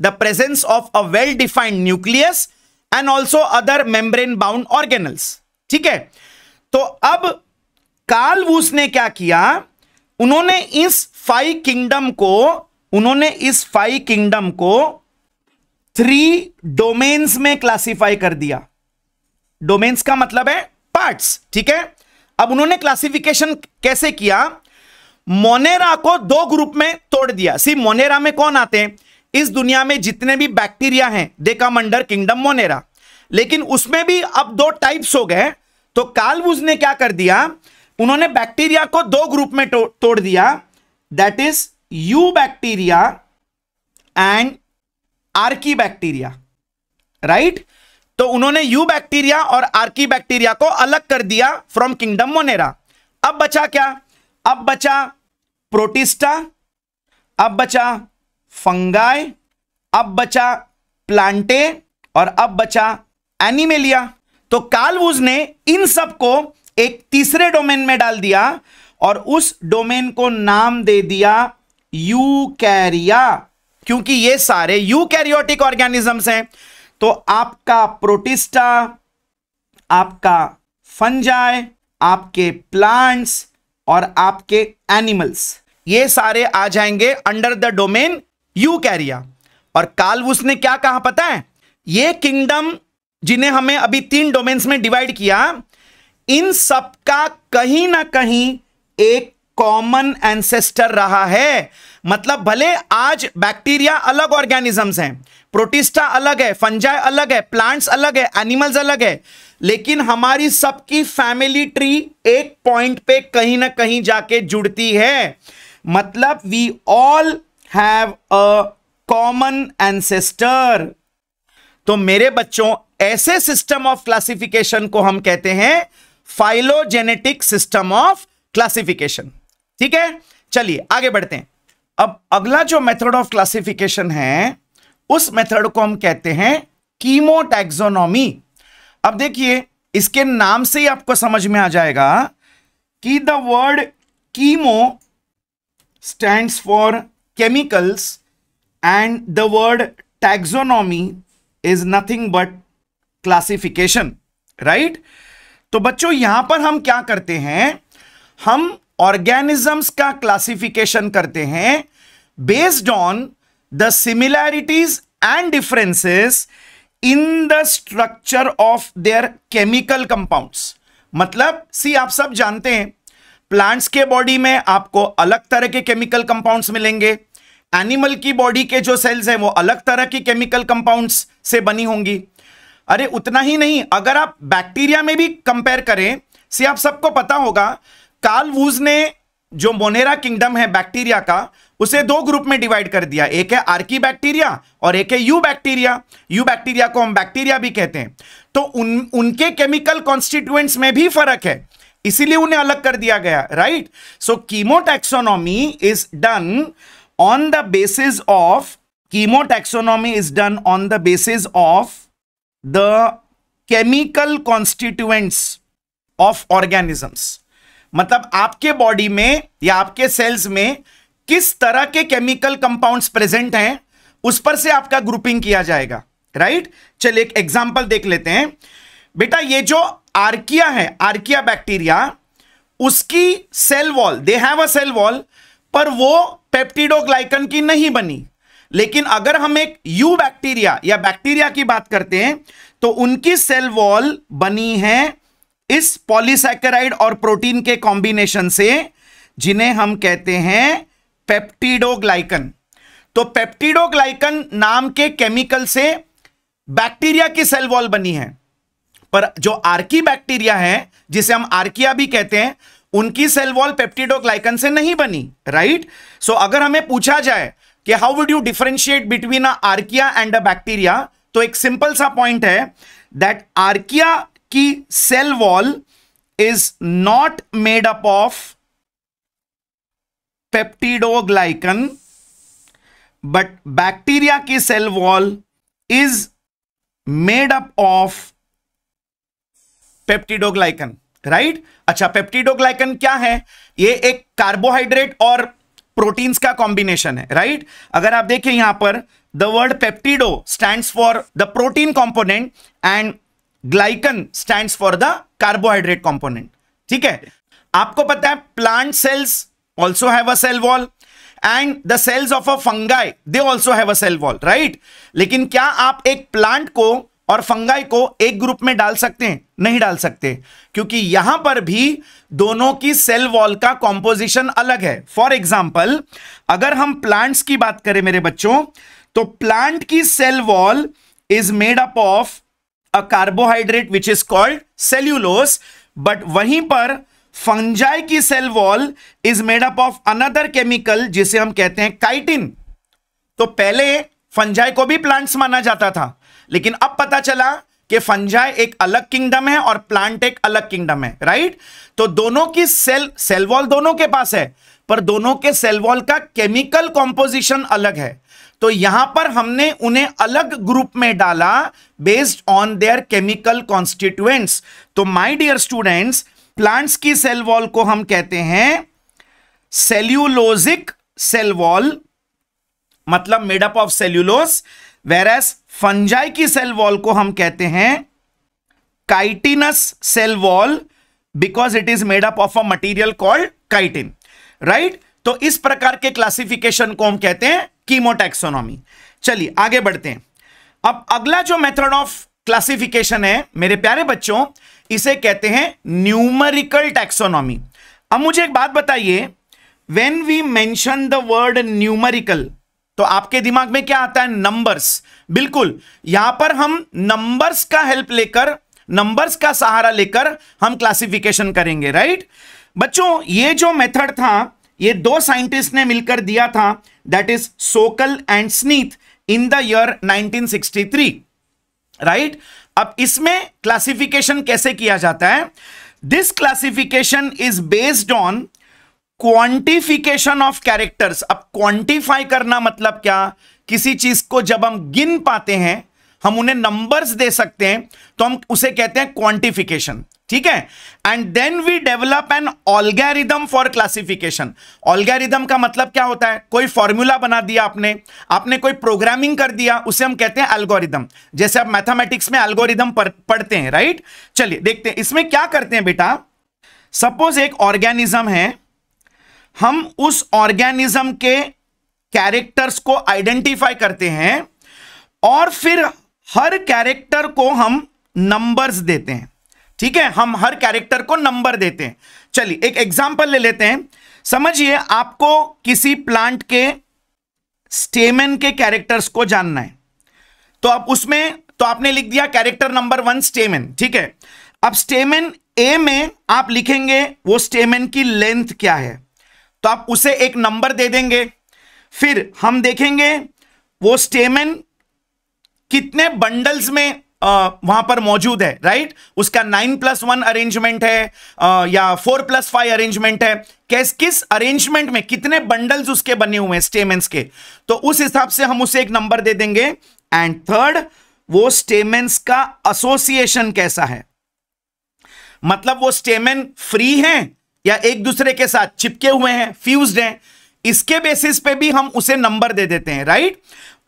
the presence of a well defined nucleus and also other membrane bound organelles ठीक है तो अब कार्ल वूस ने क्या किया उन्होंने इस फाइव किंगडम को उन्होंने इस फाइव किंगडम को थ्री डोमेन्स में क्लासिफाई कर दिया डोमेन्स का मतलब है पार्ट्स ठीक है अब उन्होंने क्लासिफिकेशन कैसे किया मोनेरा को दो ग्रुप में तोड़ दिया सी मोनेरा में कौन आते हैं इस दुनिया में जितने भी बैक्टीरिया हैं they come under kingdom Monera लेकिन उसमें भी अब दो टाइप्स हो गए तो कालबुज ने क्या कर दिया उन्होंने बैक्टीरिया को दो ग्रुप में तो, तोड़ दिया that is eubacteria and archaebacteria right तो उन्होंने यू बैक्टीरिया और आर्की बैक्टीरिया को अलग कर दिया फ्रॉम किंगडम मोनेरा अब बचा क्या अब बचा प्रोटिस्टा अब बचा फंगाई अब बचा प्लांटे और अब बचा एनिमेलिया तो कालवुज ने इन सबको एक तीसरे डोमेन में डाल दिया और उस डोमेन को नाम दे दिया यूकैरिया क्योंकि ये सारे यूकैरियोटिक ऑर्गेनिजम्स हैं तो आपका प्रोटिस्टा आपका फंजाई आपके प्लांट्स और आपके एनिमल्स ये सारे आ जाएंगे under the domain Eukarya और कालवुस ने क्या कहा पता है ये किंगडम जिन्हें हमें अभी तीन डोमेन्स में डिवाइड किया इन सब का कहीं ना कहीं एक कॉमन एंसेस्टर रहा है मतलब भले आज बैक्टीरिया अलग ऑर्गेनिजम्स हैं प्रोटिस्टा अलग है फंजाई अलग है प्लांट्स अलग है एनिमल्स अलग है लेकिन हमारी सबकी फैमिली ट्री एक पॉइंट पे कहीं ना कहीं जाके जुड़ती है मतलब we all have a common ancestor तो मेरे बच्चों ऐसे सिस्टम ऑफ क्लासिफिकेशन को हम कहते हैं फाइलोजेनेटिक सिस्टम ऑफ क्लासिफिकेशन ठीक है चलिए आगे बढ़ते हैं अब अगला जो मेथड ऑफ क्लासिफिकेशन है उस मेथड को हम कहते हैं कीमोटैक्सोनॉमी अब देखिए इसके नाम से ही आपको समझ में आ जाएगा कि the word chemo stand for chemicals and the word taxonomy is nothing but classification right तो बच्चों यहां पर हम क्या करते हैं हम ऑर्गेनिजम्स का क्लासिफिकेशन करते हैं based on the similarities and differences in the structure of their chemical compounds मतलब सी आप सब जानते हैं प्लांट्स के बॉडी में आपको अलग तरह के केमिकल कंपाउंड्स मिलेंगे एनिमल की बॉडी के जो सेल्स हैं वो अलग तरह की केमिकल कंपाउंड्स से बनी होंगी अरे उतना ही नहीं अगर आप बैक्टीरिया में भी कंपेयर करें सी आप सबको पता होगा कार्ल वूज ने जो मोनेरा किंगडम है बैक्टीरिया का उसे दो ग्रुप में डिवाइड कर दिया एक है आर्की बैक्टीरिया और एक है यू बैक्टीरिया यू बैक्टीरिया को हम बैक्टीरिया भी कहते हैं तो उन उनके केमिकल कॉन्स्टिट्यूएंट्स में भी फर्क है इसीलिए उन्हें अलग कर दिया गया right so chemotaxonomy is done on the basis of chemotaxonomy is done on the basis of the chemical constituents of organisms मतलब आपके बॉडी में या आपके सेल्स में किस तरह के केमिकल कंपाउंड्स प्रेजेंट हैं उस पर से आपका ग्रुपिंग किया जाएगा राइट चलिए एक एग्जांपल देख लेते हैं बेटा ये जो आर्किया है आर्किया बैक्टीरिया उसकी cell wall they have a cell wall पर वो पेप्टिडोग्लाइकन की नहीं बनी लेकिन अगर हम एक यू बैक्टीरिया या बैक्टीरिया की बात करते हैं तो उनकी सेल वॉल बनी है इस पॉलीसेकेराइड और प्रोटीन के कॉम्बिनेशन से जिन्हें हम कहते हैं पेप्टिडोग्लाइकन तो पेप्टिडोग्लाइकन नाम के केमिकल से बैक्टीरिया की सेल वॉल बनी है पर जो आर्की बैक्टीरिया है जिसे हम आर्किया भी कहते हैं उनकी सेल वॉल पेप्टिडोग्लाइकन से नहीं बनी राइट सो so, अगर हमें पूछा जाए कि how would you differentiate between a archaea and a bacteria तो एक सिंपल सा पॉइंट है दैट आर्किया की cell wall is not made up of peptidoglycan but bacteria की cell wall is made up of peptidoglycan right अच्छा peptidoglycan क्या है ये एक कार्बोहाइड्रेट और प्रोटीन्स का कॉम्बिनेशन है राइट right? अगर आप देखें यहां पर the word peptido stands for the protein component and glycan stands for the carbohydrate component ठीक है आपको पता है plant cells also have a cell wall and the cells of a fungi they also have a cell wall right lekin kya aap ek plant ko और fungi को एक group में डाल सकते हैं नहीं डाल सकते क्योंकि यहां पर भी दोनों की सेल वॉल का कॉम्पोजिशन अलग है फॉर एग्जाम्पल अगर हम प्लांट्स की बात करें मेरे बच्चों तो प्लांट की cell wall is made up of a carbohydrate which is called cellulose but वहीं पर फंजाई की cell wall is made up of another chemical जिसे हम कहते हैं काइटिन तो पहले फंजाई को भी प्लांट्स माना जाता था लेकिन अब पता चला कि फंजाई एक अलग किंगडम है और प्लांट एक अलग किंगडम है राइट तो दोनों की सेल सेल वॉल दोनों के पास है पर दोनों के सेल वॉल का केमिकल कॉम्पोजिशन अलग है तो यहां पर हमने उन्हें अलग ग्रुप में डाला based on their chemical constituents तो माय डियर स्टूडेंट्स प्लांट्स की सेल वॉल को हम कहते हैं सेल्यूलोजिक सेल वॉल मतलब made up of cellulose whereas fungi की सेल वॉल को हम कहते हैं chitinous cell wall because it is made up of a material called chitin right तो इस प्रकार के क्लासिफिकेशन को हम कहते हैं कीमोटेक्सोनॉमी चलिए आगे बढ़ते हैं अब अगला जो मेथड ऑफ क्लासिफिकेशन है मेरे प्यारे बच्चों इसे कहते हैं न्यूमरिकल टैक्सोनॉमी अब मुझे एक बात बताइए when we mention the word numerical तो आपके दिमाग में क्या आता है नंबर्स बिल्कुल यहां पर हम नंबर्स का हेल्प लेकर नंबर्स का सहारा लेकर हम क्लासिफिकेशन करेंगे राइट बच्चों ये जो मेथड था ये दो साइंटिस्ट ने मिलकर दिया था that is Sokal and Sneath in the year 1963 right right? अब इसमें क्लासिफिकेशन कैसे किया जाता है this classification is based on quantification of characters अब क्वांटिफाई करना मतलब क्या किसी चीज को जब हम गिन पाते हैं हम उन्हें नंबर्स दे सकते हैं तो हम उसे कहते हैं क्वांटिफिकेशन ठीक है and then we develop an algorithm for classification algorithm का मतलब क्या होता है कोई फॉर्मूला बना दिया आपने आपने कोई प्रोग्रामिंग कर दिया उसे हम कहते हैं एल्गोरिदम जैसे आप मैथमेटिक्स में एल्गोरिदम पढ़ते हैं राइट चलिए देखते हैं इसमें क्या करते हैं बेटा सपोज एक ऑर्गेनिज्म है हम उस ऑर्गेनिज्म के कैरेक्टर्स को आइडेंटिफाई करते हैं और फिर हर कैरेक्टर को हम नंबर्स देते हैं ठीक है हम हर कैरेक्टर को नंबर देते हैं चलिए एक एग्जाम्पल ले लेते हैं समझिए आपको किसी प्लांट के स्टेमन के कैरेक्टर्स को जानना है तो आप उसमें तो आपने लिख दिया कैरेक्टर नंबर वन स्टेमन ठीक है अब स्टेमन ए में आप लिखेंगे वो स्टेमन की लेंथ क्या है तो आप उसे एक नंबर दे देंगे फिर हम देखेंगे वो स्टेमन कितने बंडल्स में वहां पर मौजूद है राइट उसका नाइन प्लस वन अरेंजमेंट है आ, या फोर प्लस फाइव अरेंजमेंट है कैस किस अरेंजमेंट में कितने बंडल्स उसके बने हुए हैं स्टेमेंट्स के तो उस हिसाब से हम उसे एक नंबर दे देंगे एंड थर्ड वो स्टेमेंट्स का एसोसिएशन कैसा है मतलब वो स्टेमेन फ्री हैं या एक दूसरे के साथ चिपके हुए हैं फ्यूज्ड हैं इसके बेसिस पे भी हम उसे नंबर दे देते हैं राइट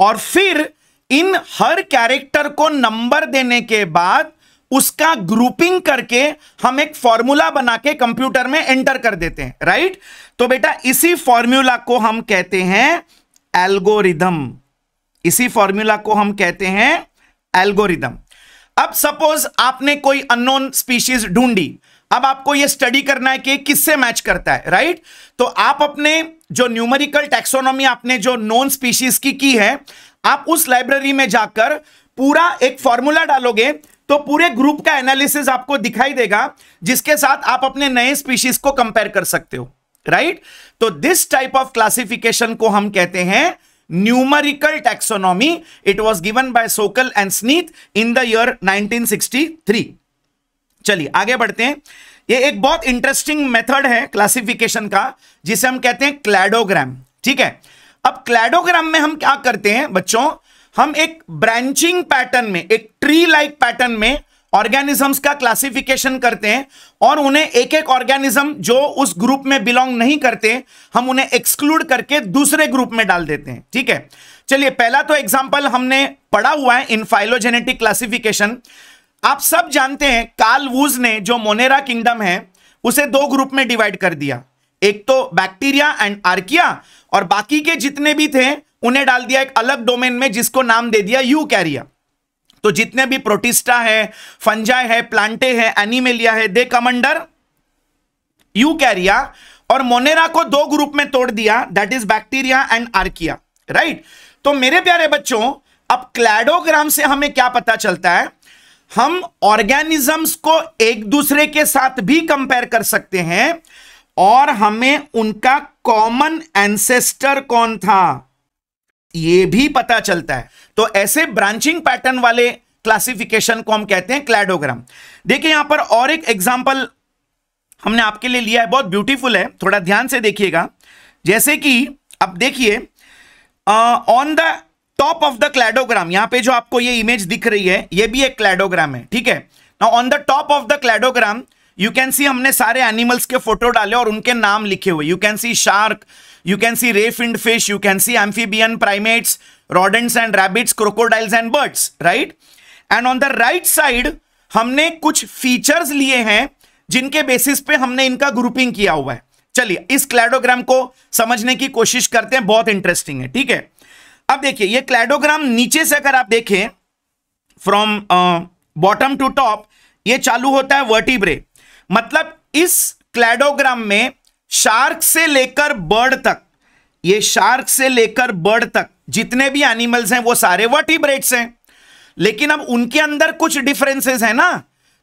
और फिर इन हर कैरेक्टर को नंबर देने के बाद उसका ग्रुपिंग करके हम एक फॉर्मूला बना के कंप्यूटर में एंटर कर देते हैं राइट तो बेटा इसी फॉर्मूला को हम कहते हैं एल्गोरिदम इसी फॉर्मूला को हम कहते हैं एल्गोरिदम अब सपोज आपने कोई अननोन स्पीशीज ढूंढी अब आपको यह स्टडी करना है कि किससे मैच करता है राइट तो आप अपने जो न्यूमेरिकल टैक्सोनॉमी आपने जो नॉन स्पीशीज की की है आप उस लाइब्रेरी में जाकर पूरा एक फॉर्मूला डालोगे तो पूरे ग्रुप का एनालिसिस आपको दिखाई देगा जिसके साथ आप अपने नए स्पीशीज को कंपेयर कर सकते हो राइट तो दिस टाइप ऑफ क्लासिफिकेशन को हम कहते हैं numerical taxonomy it was given by Sokal and Sneath in the year 1963. चलिए आगे बढ़ते हैं ये एक बहुत इंटरेस्टिंग मेथड है क्लासिफिकेशन का जिसे हम कहते हैं क्लैडोग्राम ठीक है अब क्लैडोग्राम में हम क्या करते हैं बच्चों हम एक ब्रांचिंग पैटर्न में एक ट्री लाइक पैटर्न में ऑर्गेनिजम्स का क्लासिफिकेशन करते हैं और उन्हें एक एक ऑर्गेनिज्म जो उस ग्रुप में बिलोंग नहीं करते हम उन्हें एक्सक्लूड करके दूसरे ग्रुप में डाल देते हैं ठीक है चलिए पहला तो एग्जाम्पल हमने पढ़ा हुआ है इन फाइलोजेनेटिक क्लासिफिकेशन आप सब जानते हैं कार्ल वूज ने जो मोनेरा किंगडम है उसे दो ग्रुप में डिवाइड कर दिया एक तो बैक्टीरिया एंड आर्किया और बाकी के जितने भी थे उन्हें डाल दिया एक अलग डोमेन में जिसको नाम दे दिया यू कैरिया तो जितने भी प्रोटिस्टा है फंजा है प्लांटे है एनिमेलिया है दे कमंडर यू कैरिया और मोनेरा को दो ग्रुप में तोड़ दिया that is bacteria and archaea right तो मेरे प्यारे बच्चों अब क्लैडोग्राम से हमें क्या पता चलता है हम ऑर्गेनिजम्स को एक दूसरे के साथ भी कंपेयर कर सकते हैं और हमें उनका कॉमन एंसेस्टर कौन था ये भी पता चलता है तो ऐसे ब्रांचिंग पैटर्न वाले क्लासिफिकेशन को हम कहते हैं क्लैडोग्राम देखिए यहां पर और एक एग्जाम्पल हमने आपके लिए लिया है बहुत ब्यूटीफुल है थोड़ा ध्यान से देखिएगा जैसे कि अब देखिए on the top of the cladogram यहां पे जो आपको ये इमेज दिख रही है ये भी एक क्लैडोग्राम है ठीक है ना on the top of the cladogram you can see हमने सारे एनिमल्स के फोटो डाले और उनके नाम लिखे हुए you can see shark you can see ray finned fish you can see amphibian primates rodents and rabbits crocodiles and birds right and on the right side हमने कुछ फीचर्स लिए हैं जिनके बेसिस पे हमने इनका ग्रुपिंग किया हुआ है चलिए इस क्लैडोग्राम को समझने की कोशिश करते हैं बहुत इंटरेस्टिंग है ठीक है अब देखिए ये क्लैडोग्राम नीचे से अगर आप देखें फ्रॉम बॉटम टू टॉप ये चालू होता है वर्टिब्रे मतलब इस क्लैडोग्राम में शार्क से लेकर बर्ड तक ये शार्क से लेकर बर्ड तक जितने भी एनिमल्स हैं वो सारे वर्टिब्रेट्स हैं लेकिन अब उनके अंदर कुछ डिफरेंसेस हैं ना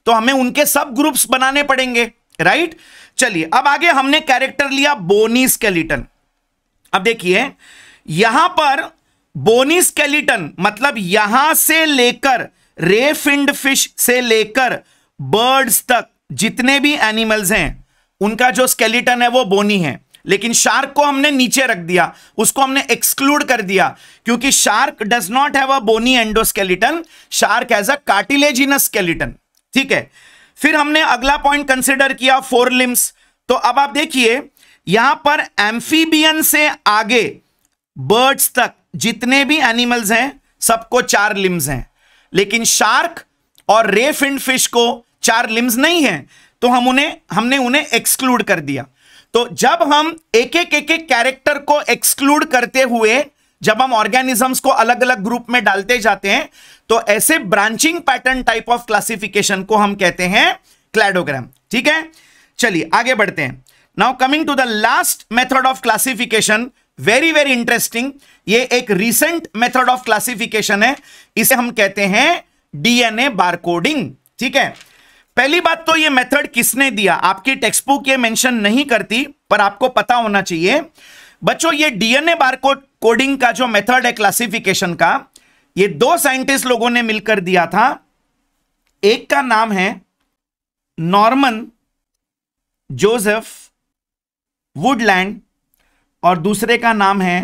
तो हमें उनके सब ग्रुप्स बनाने पड़ेंगे राइट चलिए अब आगे हमने कैरेक्टर लिया बोनी स्केलिटन अब देखिए यहां पर बोनी स्केलिटन मतलब यहां से लेकर रेफिंड फिश से लेकर बर्ड्स तक जितने भी एनिमल्स हैं उनका जो स्केलेटन है वो बोनी है लेकिन शार्क को हमने नीचे रख दिया उसको हमने एक्सक्लूड कर दिया क्योंकि shark does not have a bony endoskeleton shark has a cartilaginous skeleton ठीक है फिर हमने अगला पॉइंट कंसिडर किया फोर लिम्स तो अब आप देखिए यहां पर एम्फीबियन से आगे बर्ड्स तक जितने भी एनिमल्स हैं सबको चार लिम्स हैं लेकिन शार्क और रेफ इंड फिश को चार लिम्स नहीं है तो हम उन्हें हमने उन्हें एक्सक्लूड कर दिया तो जब हम एक एक एक कैरेक्टर को एक्सक्लूड करते हुए जब हम ऑर्गेनिजम्स को अलग अलग ग्रुप में डालते जाते हैं तो ऐसे branching pattern type of classification को हम कहते हैं क्लैडोग्राम ठीक है चलिए आगे बढ़ते हैं now coming to the last method of classification very very interesting ये एक रिसेंट मेथड ऑफ क्लासिफिकेशन है इसे हम कहते हैं डीएनए बारकोडिंग ठीक है पहली बात तो ये मेथड किसने दिया आपकी टेक्स्ट बुक ये मेंशन नहीं करती पर आपको पता होना चाहिए बच्चों ये डीएनए बारकोड कोडिंग का जो मेथड है क्लासिफिकेशन का ये दो साइंटिस्ट लोगों ने मिलकर दिया था एक का नाम है नॉर्मन जोसेफ वुडलैंड और दूसरे का नाम है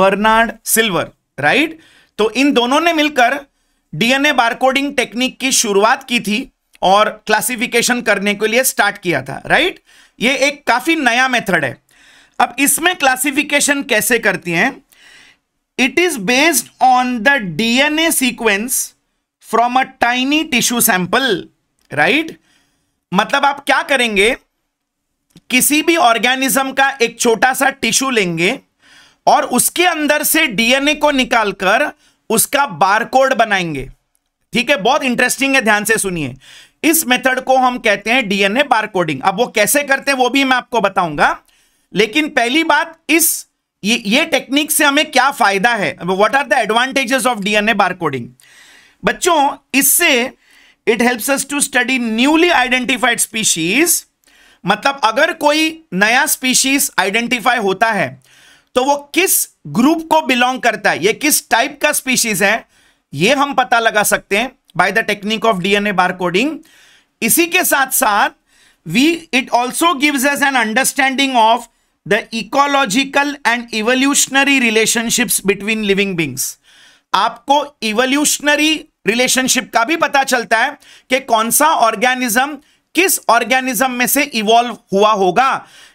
बर्नार्ड सिल्वर राइट तो इन दोनों ने मिलकर डीएनए बारकोडिंग टेक्निक की शुरुआत की थी और क्लासिफिकेशन करने के लिए स्टार्ट किया था राइट ये एक काफी नया मेथड है अब इसमें क्लासिफिकेशन कैसे करती हैं it is based on the DNA sequence from a tiny tissue sample right मतलब आप क्या करेंगे किसी भी ऑर्गेनिज्म का एक छोटा सा टिश्यू लेंगे और उसके अंदर से डीएनए को निकालकर उसका बारकोड बनाएंगे ठीक है बहुत इंटरेस्टिंग है ध्यान से सुनिए इस मेथड को हम कहते हैं डीएनए बारकोडिंग अब वो कैसे करते हैं वो भी मैं आपको बताऊंगा लेकिन पहली बात इस ये ये टेक्निक से हमें क्या फायदा है what are the advantages of DNA barcoding बच्चों इससे it helps us to study newly identified species मतलब अगर कोई नया स्पीशीज आइडेंटिफाई होता है तो वो किस ग्रुप को बिलोंग करता है ये किस टाइप का स्पीशीज है ये हम पता लगा सकते हैं by the technique of DNA bar coding इसी के साथ साथ we it also gives us an understanding of the ecological and evolutionary relationships between living beings आपको इवोल्यूशनरी रिलेशनशिप का भी पता चलता है कि कौन सा ऑर्गेनिज्म किस ऑर्गेनिज्म में से इवॉल्व हुआ होगा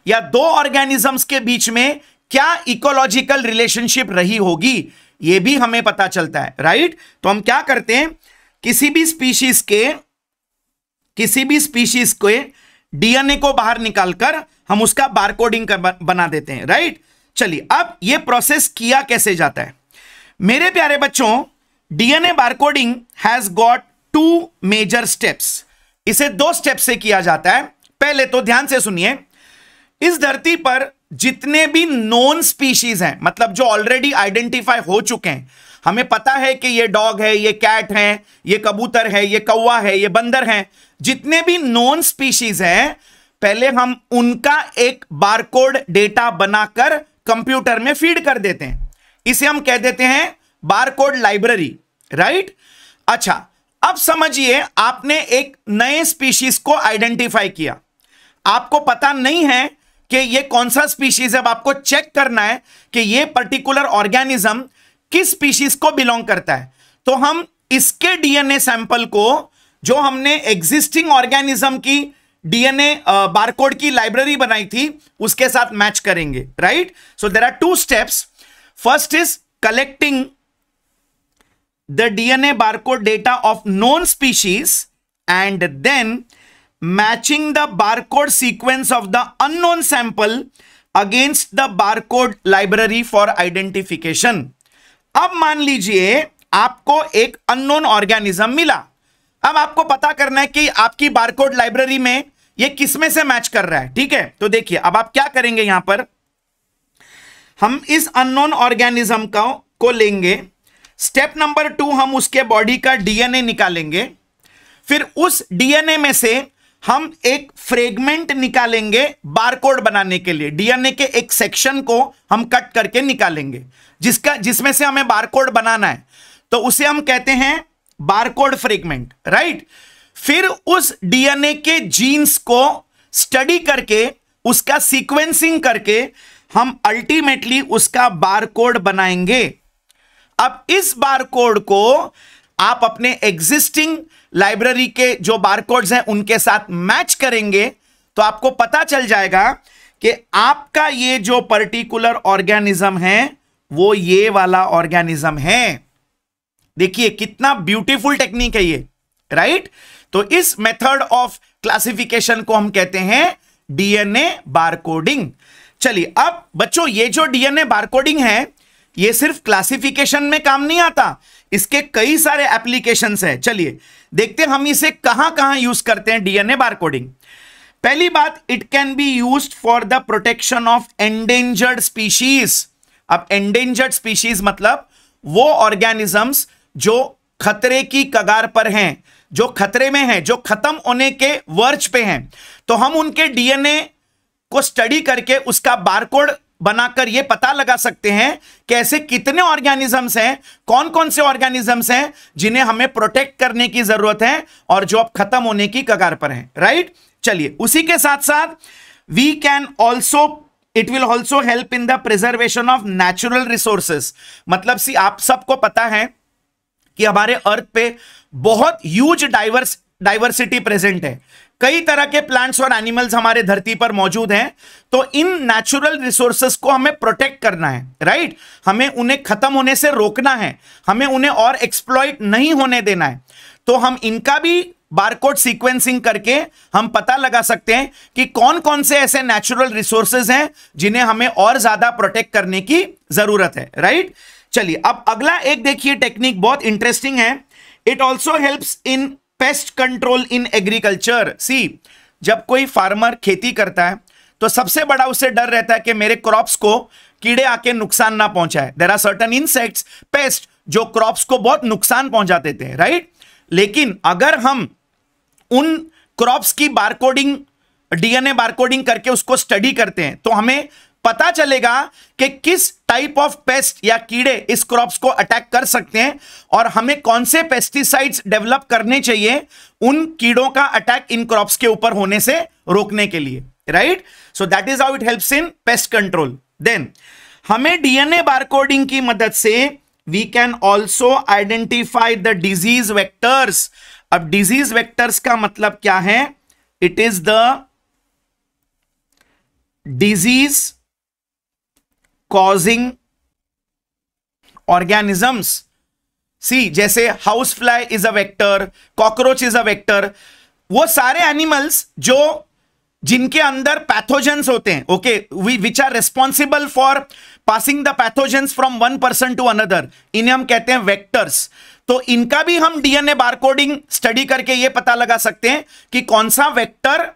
या दो ऑर्गेनिजम्स के बीच में क्या इकोलॉजिकल रिलेशनशिप रही होगी ये भी हमें पता चलता है राइट तो हम क्या करते हैं किसी भी स्पीशीज के किसी भी स्पीशीज के डीएनए को बाहर निकालकर हम उसका बारकोडिंग बना देते हैं राइट चलिए अब ये प्रोसेस किया कैसे जाता है मेरे प्यारे बच्चों DNA barcoding has got two major steps इसे दो स्टेप से किया जाता है पहले तो ध्यान से सुनिए इस धरती पर जितने भी नॉन स्पीशीज हैं मतलब जो ऑलरेडी आइडेंटिफाई हो चुके हैं हमें पता है कि ये डॉग है ये कैट है ये कबूतर है ये कौवा है ये बंदर है जितने भी नॉन स्पीशीज हैं पहले हम उनका एक बारकोड डेटा बनाकर कंप्यूटर में फीड कर देते हैं इसे हम कह देते हैं बारकोड लाइब्रेरी राइट अच्छा अब समझिए आपने एक नए स्पीशीज को आइडेंटिफाई किया आपको पता नहीं है कि ये कौन सा स्पीशीज है अब आपको चेक करना है कि ये पर्टिकुलर ऑर्गेनिज्म किस स्पीशीज को बिलोंग करता है तो हम इसके डीएनए सैंपल को जो हमने एग्जिस्टिंग ऑर्गेनिज्म की डीएनए बारकोड की लाइब्रेरी बनाई थी उसके साथ मैच करेंगे right so there are two steps first is collecting the DNA barcode data of known species and then matching the barcode sequence of the unknown sample against the barcode library for identification. अब मान लीजिए आपको एक unknown organism मिला अब आपको पता करना है कि आपकी बारकोड लाइब्रेरी में ये किसमें से मैच कर रहा है ठीक है तो देखिए अब आप क्या करेंगे यहां पर हम इस अननोन ऑर्गेनिज्म का को लेंगे स्टेप नंबर टू हम उसके बॉडी का डीएनए निकालेंगे फिर उस डीएनए में से हम एक फ्रेगमेंट निकालेंगे बारकोड बनाने के लिए डीएनए के एक सेक्शन को हम कट करके निकालेंगे जिसका जिसमें से हमें बारकोड बनाना है तो उसे हम कहते हैं बारकोड फ्रेगमेंट राइट फिर उस डीएनए के जीन्स को स्टडी करके उसका सीक्वेंसिंग करके हम अल्टीमेटली उसका बारकोड बनाएंगे अब इस बारकोड को आप अपने एग्जिस्टिंग लाइब्रेरी के जो बारकोड्स हैं उनके साथ मैच करेंगे तो आपको पता चल जाएगा कि आपका ये जो पर्टिकुलर ऑर्गेनिज्म है वो ये वाला ऑर्गेनिज्म है देखिए कितना ब्यूटीफुल टेक्निक है ये राइट तो इस मेथड ऑफ क्लासिफिकेशन को हम कहते हैं डीएनए बारकोडिंग चलिए अब बच्चों ये जो डीएनए बारकोडिंग है ये सिर्फ क्लासिफिकेशन में काम नहीं आता इसके कई सारे एप्लीकेशन है चलिए देखते हैं हम इसे कहां कहां यूज करते हैं डीएनए कोडिंग पहली बात it can be use for the protection of endangered species अब एंडेंजर्ड स्पीशीज मतलब वो ऑर्गेनिजम्स जो खतरे की कगार पर हैं जो खतरे में हैं जो खत्म होने के वर्ज पे हैं तो हम उनके डीएनए को स्टडी करके उसका बारकोड बनाकर ये पता लगा सकते हैं कि ऐसे कितने ऑर्गेनिजम्स हैं कौन कौन से ऑर्गेनिजम्स हैं जिन्हें हमें प्रोटेक्ट करने की जरूरत है और जो अब खत्म होने की कगार पर हैं राइट चलिए उसी के साथ साथ we can also it will also help in the preservation of natural resources मतलब सी आप सबको पता है कि हमारे अर्थ पे बहुत ह्यूज डाइवर्स डाइवर्सिटी प्रेजेंट है कई तरह के प्लांट्स और एनिमल्स हमारे धरती पर मौजूद हैं तो इन नेचुरल रिसोर्सेस को हमें प्रोटेक्ट करना है राइट हमें उन्हें खत्म होने से रोकना है हमें उन्हें और एक्सप्लॉइट नहीं होने देना है तो हम इनका भी बारकोड सीक्वेंसिंग करके हम पता लगा सकते हैं कि कौन कौन से ऐसे नेचुरल रिसोर्सेज हैं जिन्हें हमें और ज्यादा प्रोटेक्ट करने की जरूरत है राइट चलिए अब अगला एक देखिए टेक्निक बहुत इंटरेस्टिंग है it also helps in pest control in agriculture see जब कोई फार्मर खेती करता है तो सबसे बड़ा उसे डर रहता है कि मेरे क्रॉप्स को कीड़े आके नुकसान ना पहुंचाए there are certain insects pest जो क्रॉप्स को बहुत नुकसान पहुंचाते थे राइट लेकिन अगर हम उन क्रॉप्स की बारकोडिंग डीएनए बारकोडिंग करके उसको स्टडी करते हैं तो हमें पता चलेगा कि किस टाइप ऑफ पेस्ट या कीड़े इस क्रॉप्स को अटैक कर सकते हैं और हमें कौन से पेस्टिसाइड्स डेवलप करने चाहिए उन कीड़ों का अटैक इन क्रॉप्स के ऊपर होने से रोकने के लिए right so that is how it helps in pest control then हमें डीएनए बारकोडिंग की मदद से we can also identify the disease vectors अब डिजीज वेक्टर्स का मतलब क्या है it is the disease causing organisms see जैसे house fly is a vector cockroach is a vector वो सारे एनिमल्स जो जिनके अंदर पैथोजेंस होते हैं okay we which are responsible for passing the pathogens from one person to another इन्हें हम कहते हैं वेक्टर्स तो इनका भी हम डीएनए बारकोडिंग स्टडी करके ये पता लगा सकते हैं कि कौन सा वेक्टर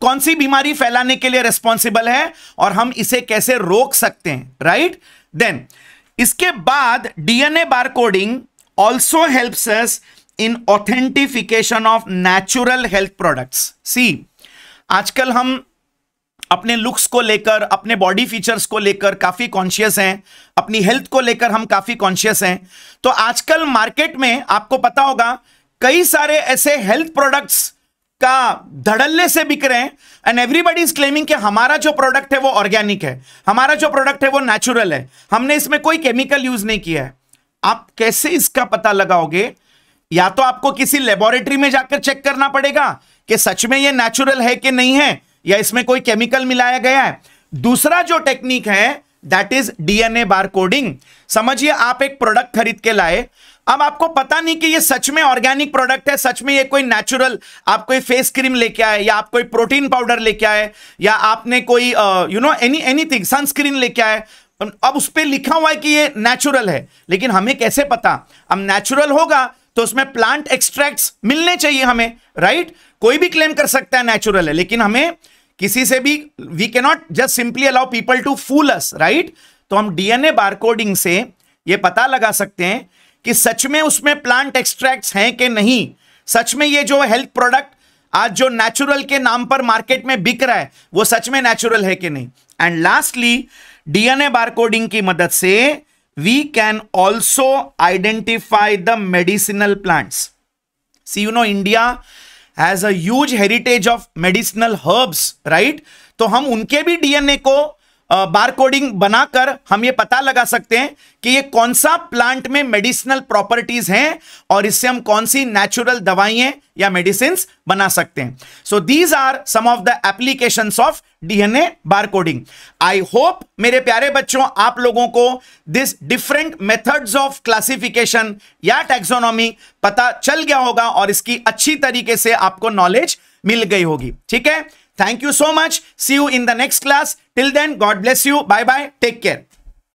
कौन सी बीमारी फैलाने के लिए रेस्पॉन्सिबल है और हम इसे कैसे रोक सकते हैं राइट देन इसके बाद DNA bar coding also helps in authentification of natural health products see आजकल हम अपने लुक्स को लेकर अपने बॉडी फीचर्स को लेकर काफ़ी कॉन्शियस हैं अपनी हेल्थ को लेकर हम काफ़ी कॉन्शियस हैं तो आजकल मार्केट में आपको पता होगा कई सारे ऐसे हेल्थ प्रोडक्ट्स का धड़ल्ले से बिक रहे हैं एंड एवरीबडी इज क्लेमिंग कि हमारा जो प्रोडक्ट है वो ऑर्गेनिक है हमारा जो प्रोडक्ट है वो नेचुरल है हमने इसमें कोई केमिकल यूज नहीं किया है आप कैसे इसका पता लगाओगे या तो आपको किसी लेबोरेटरी में जाकर चेक करना पड़ेगा कि सच में ये नेचुरल है कि नहीं है या इसमें कोई केमिकल मिलाया गया है दूसरा जो टेक्निक है that is DNA bar coding समझिए आप एक प्रोडक्ट खरीद के लाए अब आपको पता नहीं कि ये सच में ऑर्गेनिक प्रोडक्ट है सच में ये कोई नेचुरल आप कोई फेस क्रीम लेके आए या आप कोई प्रोटीन पाउडर लेके आए या आपने कोई you know any anything sunscreen लेके आए अब उस पर लिखा हुआ है कि ये नेचुरल है लेकिन हमें कैसे पता अब नेचुरल होगा तो उसमें प्लांट एक्सट्रैक्ट मिलने चाहिए हमें राइट कोई भी क्लेम कर सकता है नेचुरल है लेकिन हमें किसी से भी we cannot not just simply allow people to fool us right तो हम डीएनए बारकोडिंग से ये पता लगा सकते हैं कि सच में उसमें प्लांट एक्सट्रैक्ट्स हैं कि नहीं सच में ये जो हेल्थ प्रोडक्ट आज जो नेचुरल के नाम पर मार्केट में बिक रहा है वो सच में नेचुरल है कि नहीं एंड लास्टली डीएनए बारकोडिंग की मदद से we can also identify the medicinal plants see you know India has a heritage of medicinal herbs right तो हम उनके भी डीएनए को बार कोडिंग बनाकर हम ये पता लगा सकते हैं कि ये कौन सा प्लांट में मेडिसिनल प्रॉपर्टीज हैं और इससे हम कौन सी नेचुरल दवाइयां या मेडिसिन बना सकते हैं so these are some of the application of DNA bar coding I hope मेरे प्यारे बच्चों आप लोगों को this different methods of classification या टेक्सोनॉमी पता चल गया होगा और इसकी अच्छी तरीके से आपको नॉलेज मिल गई होगी ठीक है Thank you so much. See you in the next class. Till then, God bless you. Bye bye. Take care.